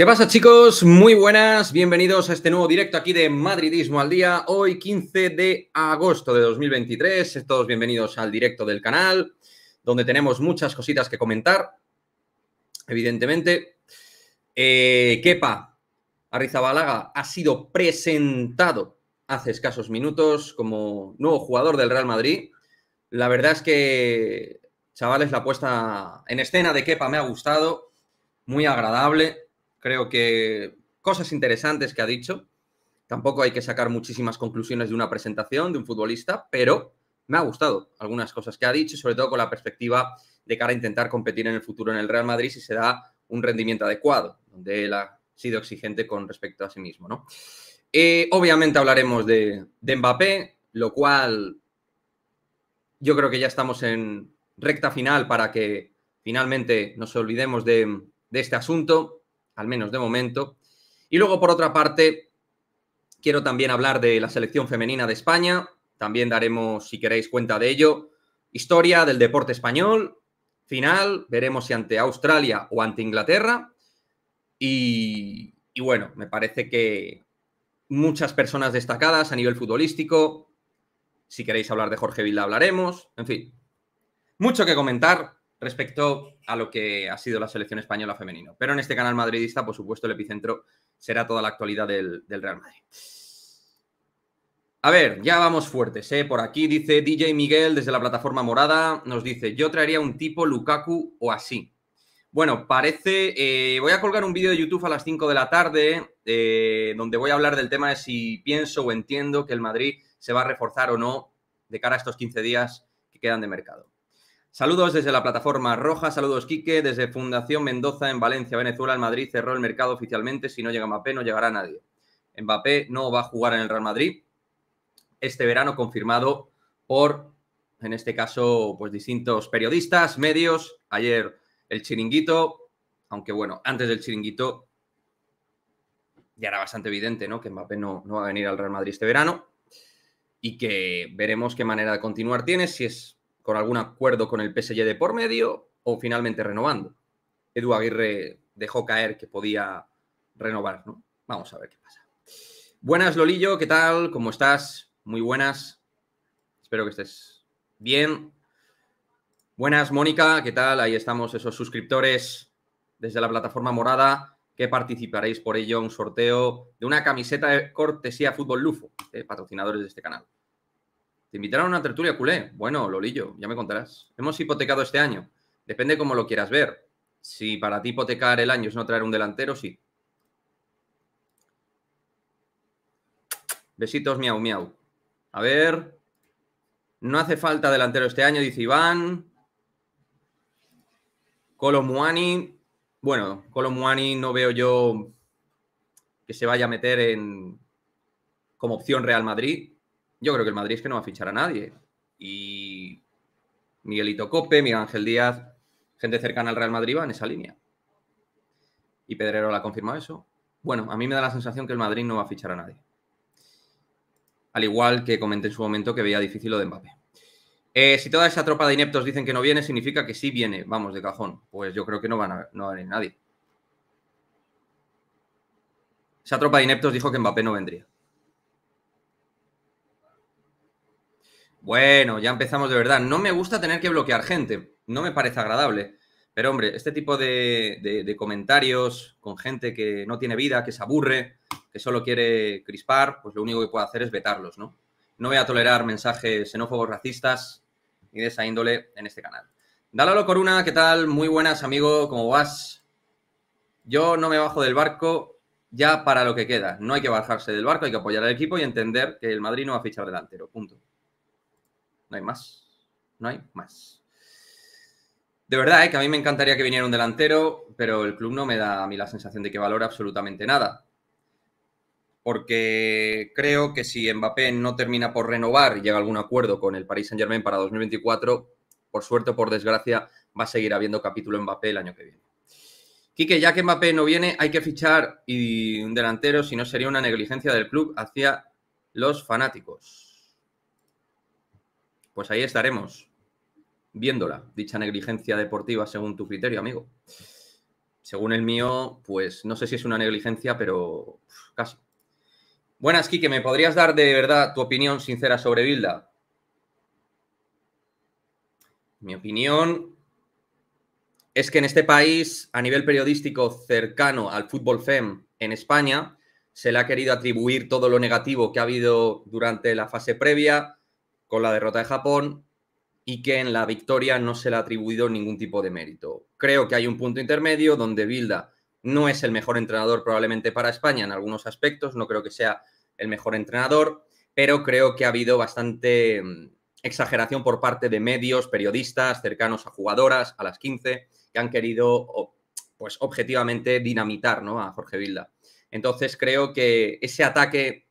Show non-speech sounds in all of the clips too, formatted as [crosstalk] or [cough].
¿Qué pasa chicos? Muy buenas, bienvenidos a este nuevo directo aquí de Madridismo al Día, hoy 15 de agosto de 2023. Todos bienvenidos al directo del canal, donde tenemos muchas cositas que comentar, evidentemente. Eh, Kepa Arrizabalaga ha sido presentado hace escasos minutos como nuevo jugador del Real Madrid. La verdad es que, chavales, la puesta en escena de Kepa me ha gustado, muy agradable Creo que cosas interesantes que ha dicho. Tampoco hay que sacar muchísimas conclusiones de una presentación de un futbolista, pero me ha gustado algunas cosas que ha dicho, sobre todo con la perspectiva de cara a intentar competir en el futuro en el Real Madrid si se da un rendimiento adecuado, donde él ha sido exigente con respecto a sí mismo. ¿no? Eh, obviamente hablaremos de, Mbappé, lo cual yo creo que ya estamos en recta final para que finalmente nos olvidemos de este asunto al menos de momento. Y luego, por otra parte, quiero también hablar de la selección femenina de España. También daremos, si queréis, cuenta de ello. Historia del deporte español. Final, veremos si ante Australia o ante Inglaterra. Y, bueno, me parece que muchas personas destacadas a nivel futbolístico. Si queréis hablar de Jorge Vilda, hablaremos. En fin, mucho que comentar, respecto a lo que ha sido la selección española femenino. Pero en este canal madridista, por supuesto, el epicentro será toda la actualidad del, Real Madrid. A ver, ya vamos fuertes, ¿eh? Por aquí dice DJ Miguel desde la plataforma morada, nos dice, yo traería un tipo Lukaku o así. Bueno, parece, eh, voy a colgar un vídeo de YouTube a las 5 de la tarde, eh, donde voy a hablar del tema de si pienso o entiendo que el Madrid se va a reforzar o no de cara a estos 15 días que quedan de mercado. Saludos desde la plataforma roja, saludos Quique, desde Fundación Mendoza en Valencia, Venezuela, en Madrid cerró el mercado oficialmente, si no llega Mbappé no llegará nadie. Mbappé no va a jugar en el Real Madrid este verano confirmado por, en este caso, pues distintos periodistas, medios, ayer el chiringuito, aunque bueno, antes del chiringuito ya era bastante evidente, ¿no? Que Mbappé no, no va a venir al Real Madrid este verano y que veremos qué manera de continuar tiene, si es algún acuerdo con el PSG de por medio o finalmente renovando. Edu Aguirre dejó caer que podía renovar, ¿no? Vamos a ver qué pasa. Buenas, Lolillo, ¿qué tal? ¿Cómo estás? Muy buenas. Espero que estés bien. Buenas, Mónica, ¿qué tal? Ahí estamos esos suscriptores desde la plataforma morada que participaréis por ello en un sorteo de una camiseta de cortesía Fútbol Lufo, de patrocinadores de este canal. Te invitaron a una tertulia culé. Bueno, Lolillo, ya me contarás. Hemos hipotecado este año. Depende cómo lo quieras ver. Si para ti hipotecar el año es no traer un delantero, sí. Besitos, miau, miau. A ver. No hace falta delantero este año, dice Iván. Colomuani. Bueno, Colomuani no veo yo que se vaya a meter en como opción Real Madrid. Yo creo que el Madrid es que no va a fichar a nadie. Y Miguelito Cope, Miguel Ángel Díaz, gente cercana al Real Madrid va en esa línea. Y Pedrero la ha confirmado eso. Bueno, a mí me da la sensación que el Madrid no va a fichar a nadie. Al igual que comenté en su momento que veía difícil lo de Mbappé. Eh, si toda esa tropa de ineptos dicen que no viene, significa que sí viene, vamos, de cajón. Pues yo creo que no, van a, no va a venir nadie. Esa tropa de ineptos dijo que Mbappé no vendría. Bueno, ya empezamos de verdad. No me gusta tener que bloquear gente. No me parece agradable. Pero hombre, este tipo de, comentarios con gente que no tiene vida, que se aburre, que solo quiere crispar, pues lo único que puedo hacer es vetarlos, ¿no? No voy a tolerar mensajes xenófobos, racistas y de esa índole en este canal. lo Coruna, ¿qué tal? Muy buenas, amigo, ¿cómo vas? Yo no me bajo del barco ya para lo que queda. No hay que bajarse del barco, hay que apoyar al equipo y entender que el Madrid no va a fichar delantero. Punto. No hay más. No hay más. De verdad, eh, que a mí me encantaría que viniera un delantero, pero el club no me da a mí la sensación de que valora absolutamente nada. Porque creo que si Mbappé no termina por renovar y llega a algún acuerdo con el Paris Saint Germain para 2024, por suerte o por desgracia, va a seguir habiendo capítulo Mbappé el año que viene. Quique, ya que Mbappé no viene, hay que fichar y un delantero, si no sería una negligencia del club hacia los fanáticos. Pues ahí estaremos, viéndola, dicha negligencia deportiva según tu criterio, amigo. Según el mío, pues no sé si es una negligencia, pero casi. Buenas, Kike, ¿me podrías dar de verdad tu opinión sincera sobre Bilda? Mi opinión es que en este país, a nivel periodístico cercano al fútbol FEM en España, se le ha querido atribuir todo lo negativo que ha habido durante la fase previa, con la derrota de Japón y que en la victoria no se le ha atribuido ningún tipo de mérito. Creo que hay un punto intermedio donde Bilda no es el mejor entrenador probablemente para España en algunos aspectos, no creo que sea el mejor entrenador, pero creo que ha habido bastante mm, exageración por parte de medios, periodistas cercanos a jugadoras, a las 15, que han querido pues objetivamente dinamitar ¿no? a Jorge Vilda. Entonces creo que ese ataque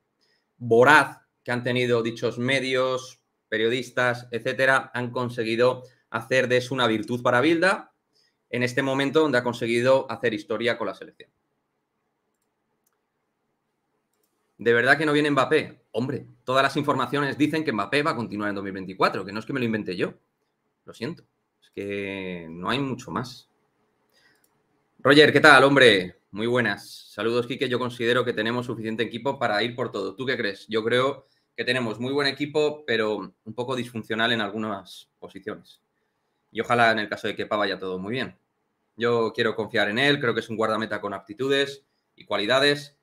voraz que han tenido dichos medios, periodistas, etcétera, han conseguido hacer de eso una virtud para Bilda en este momento donde ha conseguido hacer historia con la selección. ¿De verdad que no viene Mbappé? Hombre, todas las informaciones dicen que Mbappé va a continuar en 2024, que no es que me lo inventé yo. Lo siento, es que no hay mucho más. Roger, ¿qué tal, hombre? Muy buenas. Saludos, Quique. Yo considero que tenemos suficiente equipo para ir por todo. ¿Tú qué crees? Yo creo que tenemos muy buen equipo, pero un poco disfuncional en algunas posiciones. Y ojalá en el caso de Kepa vaya todo muy bien. Yo quiero confiar en él, creo que es un guardameta con aptitudes y cualidades.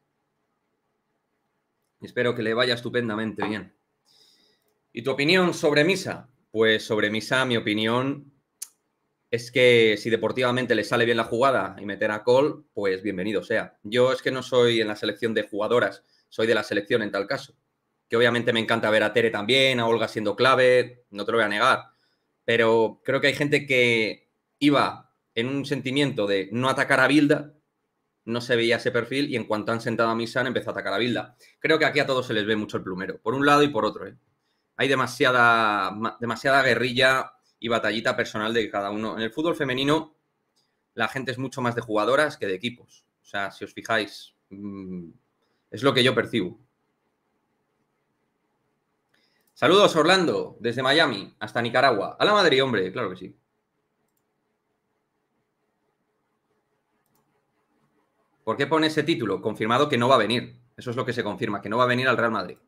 y Espero que le vaya estupendamente bien. ¿Y tu opinión sobre Misa? Pues sobre Misa, mi opinión es que si deportivamente le sale bien la jugada y meter a Cole, pues bienvenido sea. Yo es que no soy en la selección de jugadoras, soy de la selección en tal caso que obviamente me encanta ver a Tere también, a Olga siendo clave, no te lo voy a negar, pero creo que hay gente que iba en un sentimiento de no atacar a Bilda, no se veía ese perfil y en cuanto han sentado a Misan empezó a atacar a Bilda. Creo que aquí a todos se les ve mucho el plumero, por un lado y por otro. ¿eh? Hay demasiada, demasiada guerrilla y batallita personal de cada uno. En el fútbol femenino la gente es mucho más de jugadoras que de equipos. O sea, si os fijáis, mm, es lo que yo percibo. Saludos, Orlando, desde Miami hasta Nicaragua. A la Madrid, hombre, claro que sí. ¿Por qué pone ese título? Confirmado que no va a venir. Eso es lo que se confirma, que no va a venir al Real Madrid.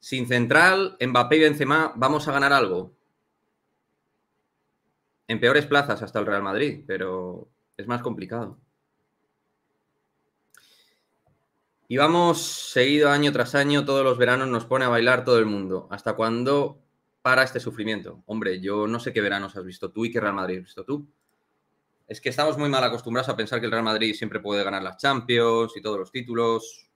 Sin central, Mbappé y Benzema, vamos a ganar algo. En peores plazas hasta el Real Madrid, pero es más complicado. Y vamos seguido año tras año, todos los veranos nos pone a bailar todo el mundo. ¿Hasta cuándo para este sufrimiento? Hombre, yo no sé qué veranos has visto tú y qué Real Madrid has visto tú. Es que estamos muy mal acostumbrados a pensar que el Real Madrid siempre puede ganar las Champions y todos los títulos.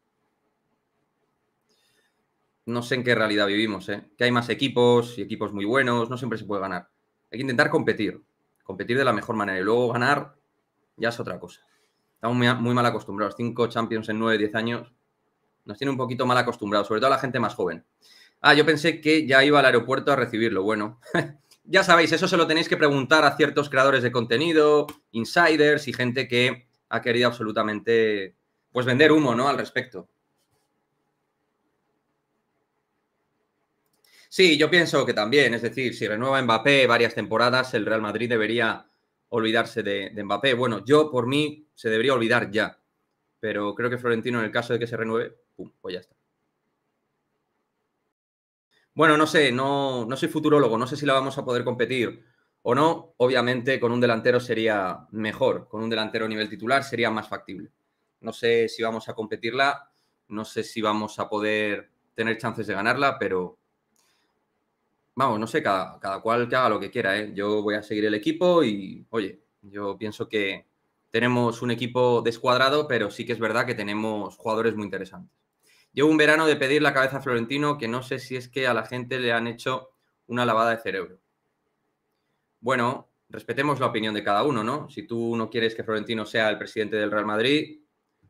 No sé en qué realidad vivimos, ¿eh? Que hay más equipos y equipos muy buenos, no siempre se puede ganar. Hay que intentar competir, competir de la mejor manera y luego ganar ya es otra cosa estamos muy, mal acostumbrados. Cinco Champions en 9, diez años nos tiene un poquito mal acostumbrados, sobre todo a la gente más joven. Ah, yo pensé que ya iba al aeropuerto a recibirlo. Bueno, [laughs] ya sabéis, eso se lo tenéis que preguntar a ciertos creadores de contenido, insiders y gente que ha querido absolutamente pues vender humo, ¿no? Al respecto. Sí, yo pienso que también, es decir, si renueva Mbappé varias temporadas, el Real Madrid debería olvidarse de, Mbappé. Bueno, yo por mí se debería olvidar ya, pero creo que Florentino en el caso de que se renueve, pum, pues ya está. Bueno, no sé, no, no soy futurólogo, no sé si la vamos a poder competir o no. Obviamente con un delantero sería mejor, con un delantero a nivel titular sería más factible. No sé si vamos a competirla, no sé si vamos a poder tener chances de ganarla, pero vamos, no sé, cada, cual que haga lo que quiera. ¿eh? Yo voy a seguir el equipo y, oye, yo pienso que tenemos un equipo descuadrado, pero sí que es verdad que tenemos jugadores muy interesantes. Llevo un verano de pedir la cabeza a Florentino, que no sé si es que a la gente le han hecho una lavada de cerebro. Bueno, respetemos la opinión de cada uno, ¿no? Si tú no quieres que Florentino sea el presidente del Real Madrid,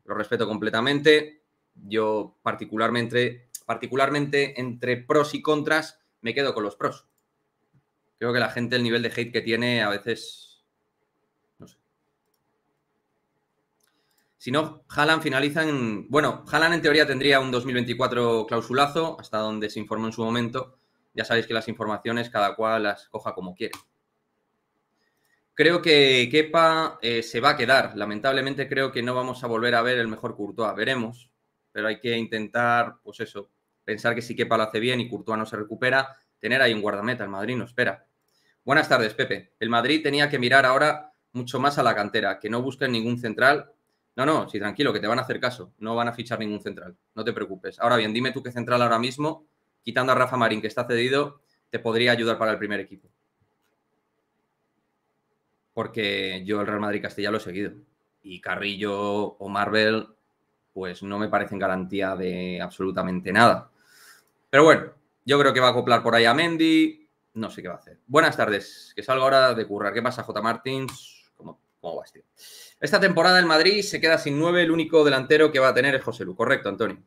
lo respeto completamente. Yo particularmente, particularmente entre pros y contras, me quedo con los pros. Creo que la gente, el nivel de hate que tiene, a veces. No sé. Si no, jalan finalizan Bueno, jalan en teoría tendría un 2024 clausulazo, hasta donde se informó en su momento. Ya sabéis que las informaciones cada cual las coja como quiere. Creo que Kepa eh, se va a quedar. Lamentablemente creo que no vamos a volver a ver el mejor Courtois. Veremos. Pero hay que intentar, pues eso, pensar que si Kepa lo hace bien y Courtois no se recupera, tener ahí un guardameta, el Madrid no espera. Buenas tardes, Pepe. El Madrid tenía que mirar ahora mucho más a la cantera, que no busquen ningún central. No, no, sí, tranquilo, que te van a hacer caso. No van a fichar ningún central, no te preocupes. Ahora bien, dime tú qué central ahora mismo, quitando a Rafa Marín, que está cedido, te podría ayudar para el primer equipo. Porque yo el Real Madrid Castilla lo he seguido. Y Carrillo o Marvel, pues no me parecen garantía de absolutamente nada. Pero bueno, yo creo que va a acoplar por ahí a Mendy. No sé qué va a hacer. Buenas tardes, que salgo ahora de currar. ¿Qué pasa, J. Martins? ¿Cómo, Esta temporada el Madrid se queda sin nueve. El único delantero que va a tener es José Lu. Correcto, Antonio.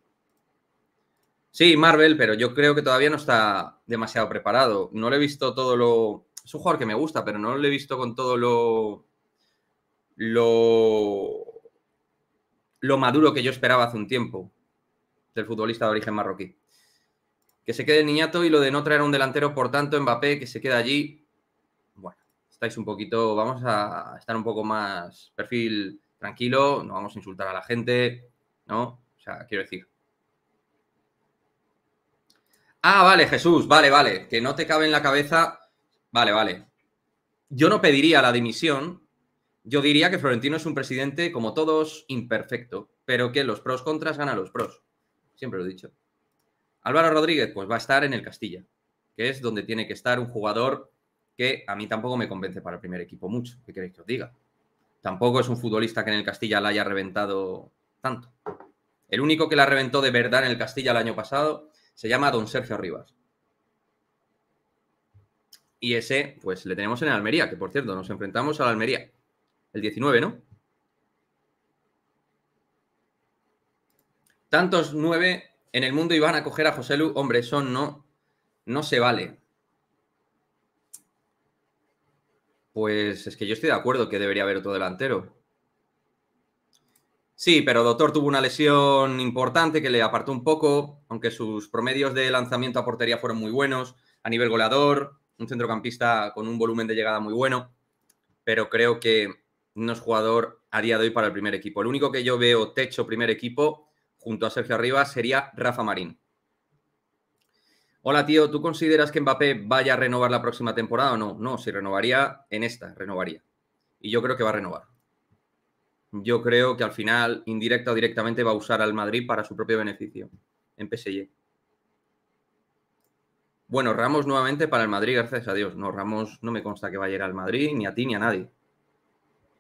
Sí, Marvel, pero yo creo que todavía no está demasiado preparado. No le he visto todo lo. Es un jugador que me gusta, pero no lo he visto con todo lo. Lo. Lo maduro que yo esperaba hace un tiempo del futbolista de origen marroquí que se quede Niñato y lo de no traer un delantero, por tanto, Mbappé, que se queda allí. Bueno, estáis un poquito, vamos a estar un poco más perfil tranquilo, no vamos a insultar a la gente, ¿no? O sea, quiero decir. Ah, vale, Jesús, vale, vale, que no te cabe en la cabeza. Vale, vale. Yo no pediría la dimisión. Yo diría que Florentino es un presidente, como todos, imperfecto, pero que los pros contras ganan los pros. Siempre lo he dicho. Álvaro Rodríguez, pues va a estar en el Castilla, que es donde tiene que estar un jugador que a mí tampoco me convence para el primer equipo mucho, ¿qué queréis que os diga? Tampoco es un futbolista que en el Castilla la haya reventado tanto. El único que la reventó de verdad en el Castilla el año pasado se llama Don Sergio Rivas. Y ese, pues le tenemos en el Almería, que por cierto, nos enfrentamos al Almería. El 19, ¿no? Tantos nueve en el mundo iban a coger a José Lu. Hombre, eso no, no se vale. Pues es que yo estoy de acuerdo que debería haber otro delantero. Sí, pero Doctor tuvo una lesión importante que le apartó un poco, aunque sus promedios de lanzamiento a portería fueron muy buenos, a nivel goleador, un centrocampista con un volumen de llegada muy bueno, pero creo que no es jugador a día de hoy para el primer equipo. El único que yo veo techo primer equipo junto a Sergio Arriba sería Rafa Marín. Hola tío, ¿tú consideras que Mbappé vaya a renovar la próxima temporada o no? No, si renovaría en esta, renovaría. Y yo creo que va a renovar. Yo creo que al final, indirecta o directamente, va a usar al Madrid para su propio beneficio en PSG. Bueno, Ramos nuevamente para el Madrid, gracias a Dios. No, Ramos no me consta que vaya a ir al Madrid, ni a ti ni a nadie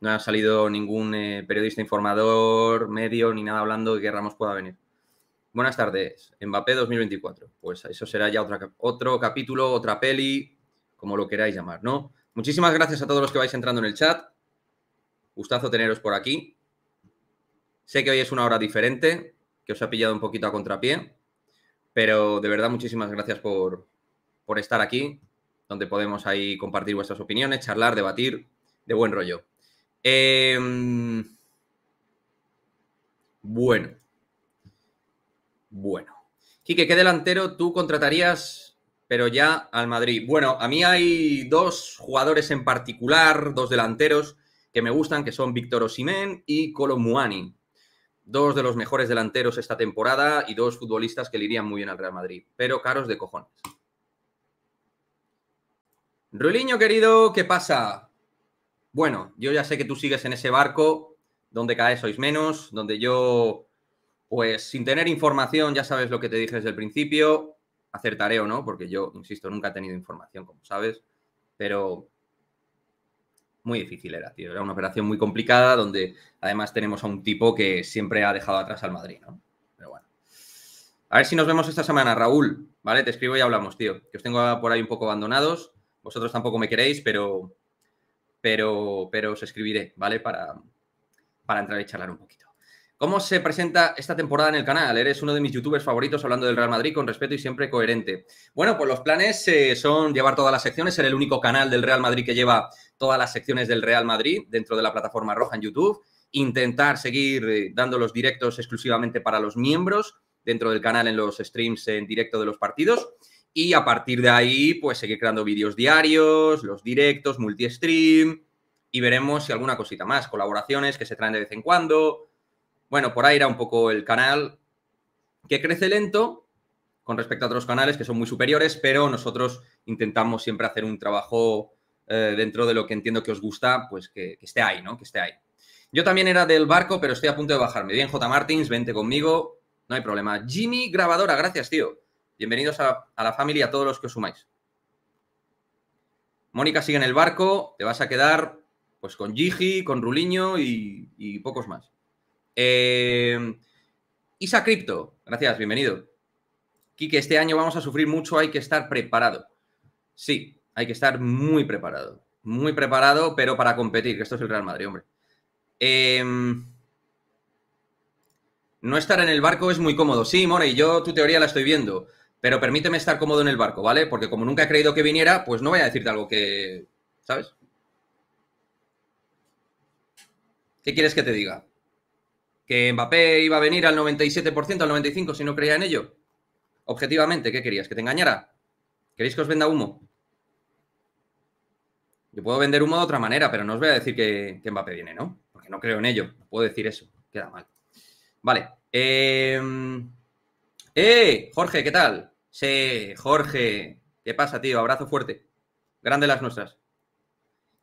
no ha salido ningún eh, periodista informador, medio, ni nada hablando de que Ramos pueda venir. Buenas tardes, Mbappé 2024. Pues eso será ya otro capítulo, otra peli, como lo queráis llamar, ¿no? Muchísimas gracias a todos los que vais entrando en el chat. Gustazo teneros por aquí. Sé que hoy es una hora diferente, que os ha pillado un poquito a contrapié, pero de verdad muchísimas gracias por, por estar aquí, donde podemos ahí compartir vuestras opiniones, charlar, debatir, de buen rollo. Em, bueno. Bueno. Quique, ¿qué delantero tú contratarías, pero ya al Madrid? Bueno, a mí hay dos jugadores en particular, dos delanteros que me gustan, que son Víctor Osimén y Colo Dos de los mejores delanteros esta temporada y dos futbolistas que le irían muy bien al Real Madrid, pero caros de cojones. Ruliño, querido, ¿qué pasa? bueno, yo ya sé que tú sigues en ese barco donde cada sois menos, donde yo, pues sin tener información, ya sabes lo que te dije desde el principio, acertaré o no, porque yo, insisto, nunca he tenido información, como sabes, pero muy difícil era, tío. Era una operación muy complicada donde además tenemos a un tipo que siempre ha dejado atrás al Madrid, ¿no? Pero bueno. A ver si nos vemos esta semana, Raúl, ¿vale? Te escribo y hablamos, tío. Que os tengo por ahí un poco abandonados. Vosotros tampoco me queréis, pero pero, pero os escribiré, ¿vale? Para, entrar y charlar un poquito. ¿Cómo se presenta esta temporada en el canal? Eres uno de mis youtubers favoritos hablando del Real Madrid con respeto y siempre coherente. Bueno, pues los planes eh, son llevar todas las secciones, ser el único canal del Real Madrid que lleva todas las secciones del Real Madrid dentro de la plataforma roja en YouTube, intentar seguir eh, dando los directos exclusivamente para los miembros dentro del canal en los streams en directo de los partidos y a partir de ahí, pues seguir creando vídeos diarios, los directos, multi-stream y veremos si alguna cosita más, colaboraciones que se traen de vez en cuando. Bueno, por ahí era un poco el canal que crece lento con respecto a otros canales que son muy superiores, pero nosotros intentamos siempre hacer un trabajo eh, dentro de lo que entiendo que os gusta, pues que, que esté ahí, ¿no? Que esté ahí. Yo también era del barco, pero estoy a punto de bajarme. Bien, J. Martins, vente conmigo, no hay problema. Jimmy, grabadora, gracias, tío. Bienvenidos a, la familia, a todos los que os sumáis. Mónica sigue en el barco, te vas a quedar pues con Gigi, con Ruliño y, pocos más. Eh, Isa Crypto, gracias, bienvenido. Quique, este año vamos a sufrir mucho, hay que estar preparado. Sí, hay que estar muy preparado. Muy preparado, pero para competir, que esto es el Real Madrid, hombre. Em, no estar en el barco es muy cómodo. Sí, Mora, y yo tu teoría la estoy viendo pero permíteme estar cómodo en el barco, ¿vale? Porque como nunca he creído que viniera, pues no voy a decirte algo que, ¿sabes? ¿Qué quieres que te diga? ¿Que Mbappé iba a venir al 97%, al 95% si no creía en ello? Objetivamente, ¿qué querías? ¿Que te engañara? ¿Queréis que os venda humo? Yo puedo vender humo de otra manera, pero no os voy a decir que, Mbappé viene, ¿no? Porque no creo en ello. No puedo decir eso. Queda mal. Vale. Em, eh, Jorge, ¿qué tal? Sí, Jorge. ¿Qué pasa, tío? Abrazo fuerte. Grande las nuestras.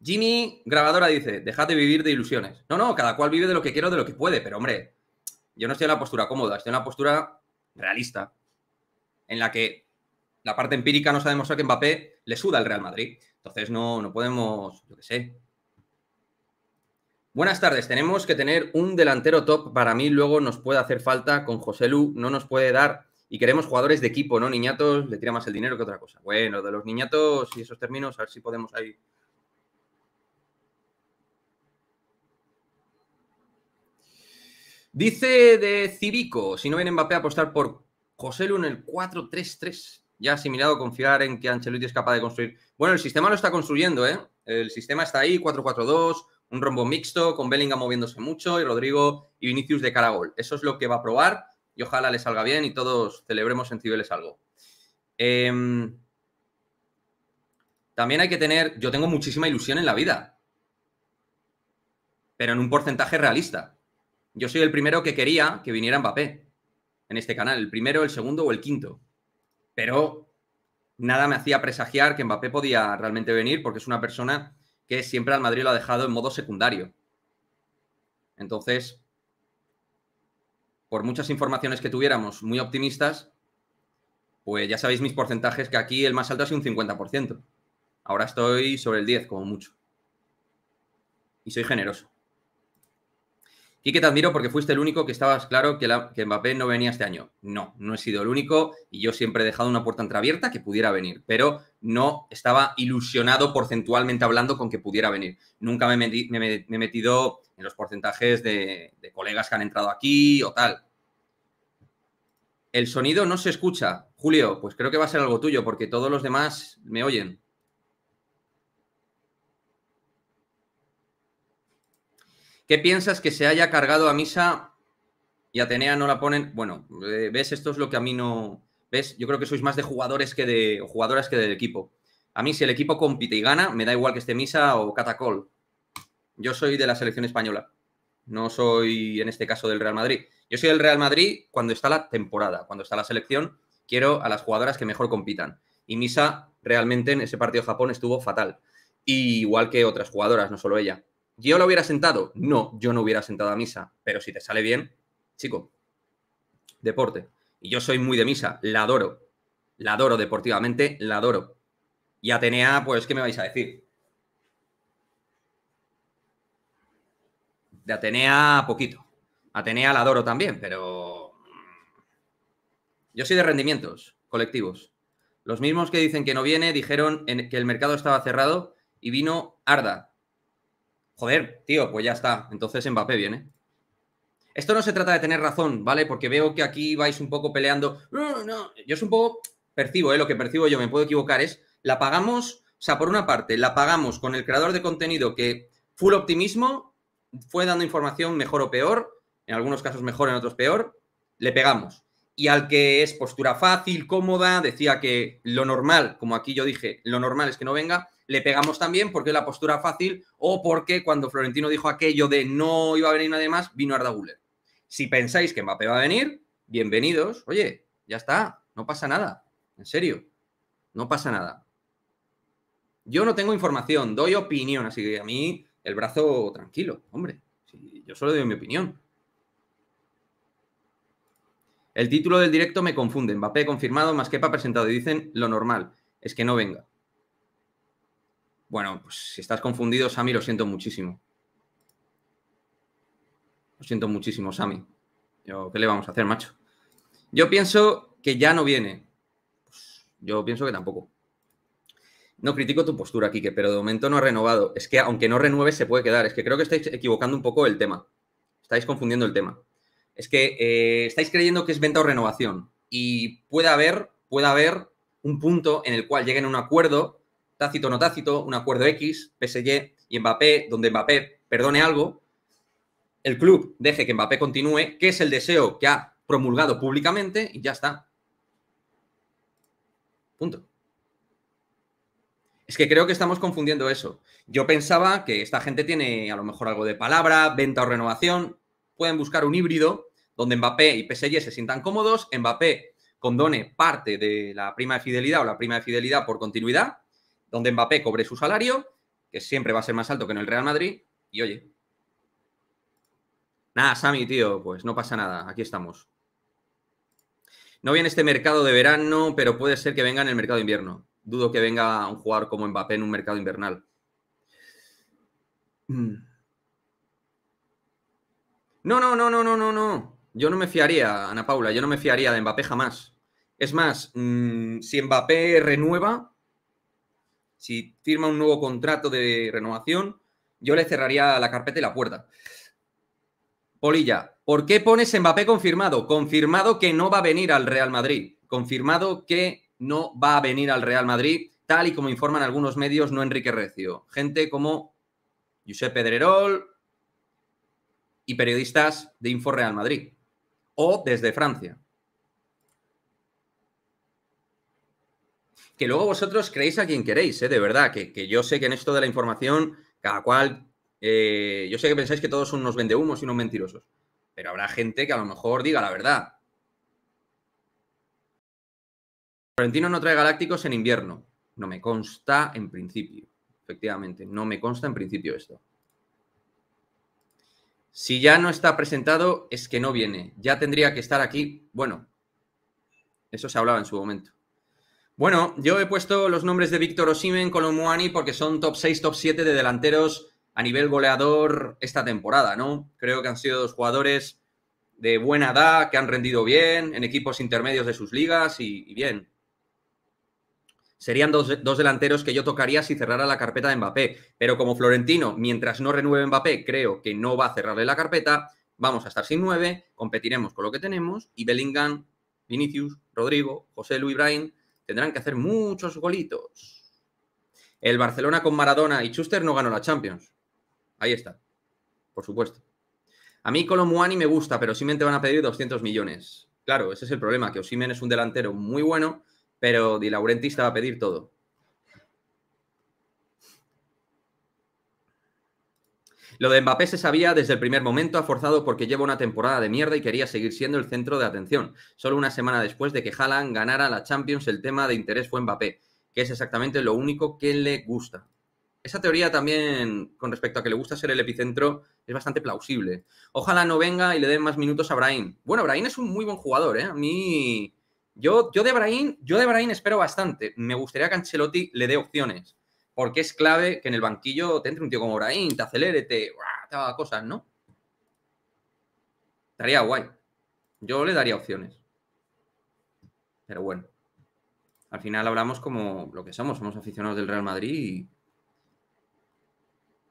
Jimmy Grabadora dice, dejad de vivir de ilusiones. No, no, cada cual vive de lo que quiere de lo que puede, pero hombre, yo no estoy en la postura cómoda, estoy en la postura realista, en la que la parte empírica nos ha demostrado que Mbappé le suda al Real Madrid. Entonces no, no podemos, yo qué sé. Buenas tardes, tenemos que tener un delantero top. Para mí luego nos puede hacer falta con José Lu, no nos puede dar y queremos jugadores de equipo, ¿no? Niñatos le tira más el dinero que otra cosa. Bueno, de los niñatos y esos términos, a ver si podemos ahí. Dice de Civico, si no viene Mbappé a apostar por José en el 4-3-3. Ya asimilado confiar en que Ancelotti es capaz de construir. Bueno, el sistema lo está construyendo, ¿eh? El sistema está ahí, 4-4-2, un rombo mixto, con Bellingham moviéndose mucho y Rodrigo y Vinicius de Caragol. Eso es lo que va a probar y ojalá le salga bien y todos celebremos en Cibeles algo. Em, también hay que tener, yo tengo muchísima ilusión en la vida, pero en un porcentaje realista. Yo soy el primero que quería que viniera Mbappé en este canal, el primero, el segundo o el quinto, pero nada me hacía presagiar que Mbappé podía realmente venir porque es una persona que siempre al Madrid lo ha dejado en modo secundario. Entonces, por muchas informaciones que tuviéramos muy optimistas, pues ya sabéis mis porcentajes que aquí el más alto ha sido un 50%. Ahora estoy sobre el 10 como mucho. Y soy generoso. que te admiro porque fuiste el único que estabas claro que, Mbappé no venía este año. No, no he sido el único y yo siempre he dejado una puerta entreabierta que pudiera venir, pero no estaba ilusionado porcentualmente hablando con que pudiera venir. Nunca me he metido en los porcentajes de, colegas que han entrado aquí o tal. El sonido no se escucha. Julio, pues creo que va a ser algo tuyo porque todos los demás me oyen. ¿Qué piensas que se haya cargado a misa y Atenea no la ponen? Bueno, eh, ves, esto es lo que a mí no. ¿Ves? Yo creo que sois más de jugadores que de jugadoras que del equipo. A mí, si el equipo compite y gana, me da igual que esté misa o catacol. Yo soy de la selección española, no soy en este caso del Real Madrid. Yo soy del Real Madrid cuando está la temporada, cuando está la selección, quiero a las jugadoras que mejor compitan. Y Misa realmente en ese partido Japón estuvo fatal. igual que otras jugadoras, no solo ella. ¿Yo la hubiera sentado? No, yo no hubiera sentado a Misa. Pero si te sale bien, chico, deporte. Y yo soy muy de Misa, la adoro. La adoro deportivamente, la adoro. Y Atenea, pues, ¿qué me vais a decir? De Atenea, poquito. Atenea la adoro también, pero. Mm, yo soy de rendimientos colectivos. Los mismos que dicen que no viene dijeron que el mercado estaba cerrado y vino Arda. Joder, tío, pues ya está. Entonces Mbappé viene. Esto no se trata de tener razón, ¿vale? Porque veo que aquí vais un poco peleando. No, no, yo es un poco. Percibo, ¿eh? Lo que percibo yo, me puedo equivocar, es. La pagamos, o sea, por una parte, la pagamos con el creador de contenido que full optimismo fue dando información mejor o peor, en algunos casos mejor, en otros peor, le pegamos. Y al que es postura fácil, cómoda, decía que lo normal, como aquí yo dije, lo normal es que no venga, le pegamos también porque es la postura fácil o porque cuando Florentino dijo aquello de no iba a venir nadie más, vino Arda Si pensáis que Mbappé va a venir, bienvenidos. Oye, ya está, no pasa nada. En serio, no pasa nada. Yo no tengo información, doy opinión, así que a mí el brazo tranquilo, hombre. yo solo doy mi opinión. El título del directo me confunde. Mbappé confirmado, más quepa presentado. Y dicen lo normal, es que no venga. Bueno, pues si estás confundido, Sami, lo siento muchísimo. Lo siento muchísimo, Sami. ¿Qué le vamos a hacer, macho? Yo pienso que ya no viene. Pues, yo pienso que tampoco. No critico tu postura, que pero de momento no ha renovado. Es que aunque no renueve, se puede quedar. Es que creo que estáis equivocando un poco el tema. Estáis confundiendo el tema. Es que eh, estáis creyendo que es venta o renovación. Y puede haber, puede haber un punto en el cual lleguen a un acuerdo, tácito o no tácito, un acuerdo X, PSG y Mbappé, donde Mbappé perdone algo, el club deje que Mbappé continúe, que es el deseo que ha promulgado públicamente, y ya está. Punto. Es que creo que estamos confundiendo eso. Yo pensaba que esta gente tiene a lo mejor algo de palabra, venta o renovación. Pueden buscar un híbrido donde Mbappé y PSG se sientan cómodos, Mbappé condone parte de la prima de fidelidad o la prima de fidelidad por continuidad, donde Mbappé cobre su salario, que siempre va a ser más alto que en el Real Madrid, y oye. Nada, Sami, tío, pues no pasa nada, aquí estamos. No viene este mercado de verano, pero puede ser que venga en el mercado de invierno. Dudo que venga un jugar como Mbappé en un mercado invernal. Mm. No, no, no, no, no, no, no. Yo no me fiaría, Ana Paula, yo no me fiaría de Mbappé jamás. Es más, mm, si Mbappé renueva, si firma un nuevo contrato de renovación, yo le cerraría la carpeta y la puerta. Polilla, ¿por qué pones Mbappé confirmado? Confirmado que no va a venir al Real Madrid. Confirmado que no va a venir al Real Madrid, tal y como informan algunos medios, no Enrique Recio. Gente como Josep Pedrerol y periodistas de Info Real Madrid o desde Francia. Que luego vosotros creéis a quien queréis, ¿eh? de verdad, que, yo sé que en esto de la información, cada cual, eh, yo sé que pensáis que todos son unos vendehumos y unos mentirosos, pero habrá gente que a lo mejor diga la verdad. Florentino no trae galácticos en invierno. No me consta en principio. Efectivamente, no me consta en principio esto. Si ya no está presentado, es que no viene. Ya tendría que estar aquí. Bueno, eso se hablaba en su momento. Bueno, yo he puesto los nombres de Víctor Osimen, Colomuani, porque son top 6, top 7 de delanteros a nivel goleador esta temporada, ¿no? Creo que han sido dos jugadores de buena edad, que han rendido bien en equipos intermedios de sus ligas y bien serían dos, delanteros que yo tocaría si cerrara la carpeta de Mbappé. Pero como Florentino, mientras no renueve Mbappé, creo que no va a cerrarle la carpeta, vamos a estar sin nueve, competiremos con lo que tenemos y Bellingham, Vinicius, Rodrigo, José Luis Brian tendrán que hacer muchos golitos. El Barcelona con Maradona y Schuster no ganó la Champions. Ahí está, por supuesto. A mí Colomuani me gusta, pero Simen te van a pedir 200 millones. Claro, ese es el problema, que Osimen es un delantero muy bueno, pero Di Laurentiis va a pedir todo. Lo de Mbappé se sabía desde el primer momento, ha forzado porque lleva una temporada de mierda y quería seguir siendo el centro de atención. Solo una semana después de que Haaland ganara la Champions, el tema de interés fue Mbappé, que es exactamente lo único que le gusta. Esa teoría también, con respecto a que le gusta ser el epicentro, es bastante plausible. Ojalá no venga y le den más minutos a Brahim. Bueno, Brahim es un muy buen jugador, ¿eh? A mí yo, de Brahim yo de espero bastante. Me gustaría que Ancelotti le dé opciones, porque es clave que en el banquillo te entre un tío como Brahim, te acelere, te, haga cosas, ¿no? Estaría guay. Yo le daría opciones. Pero bueno. Al final hablamos como lo que somos, somos aficionados del Real Madrid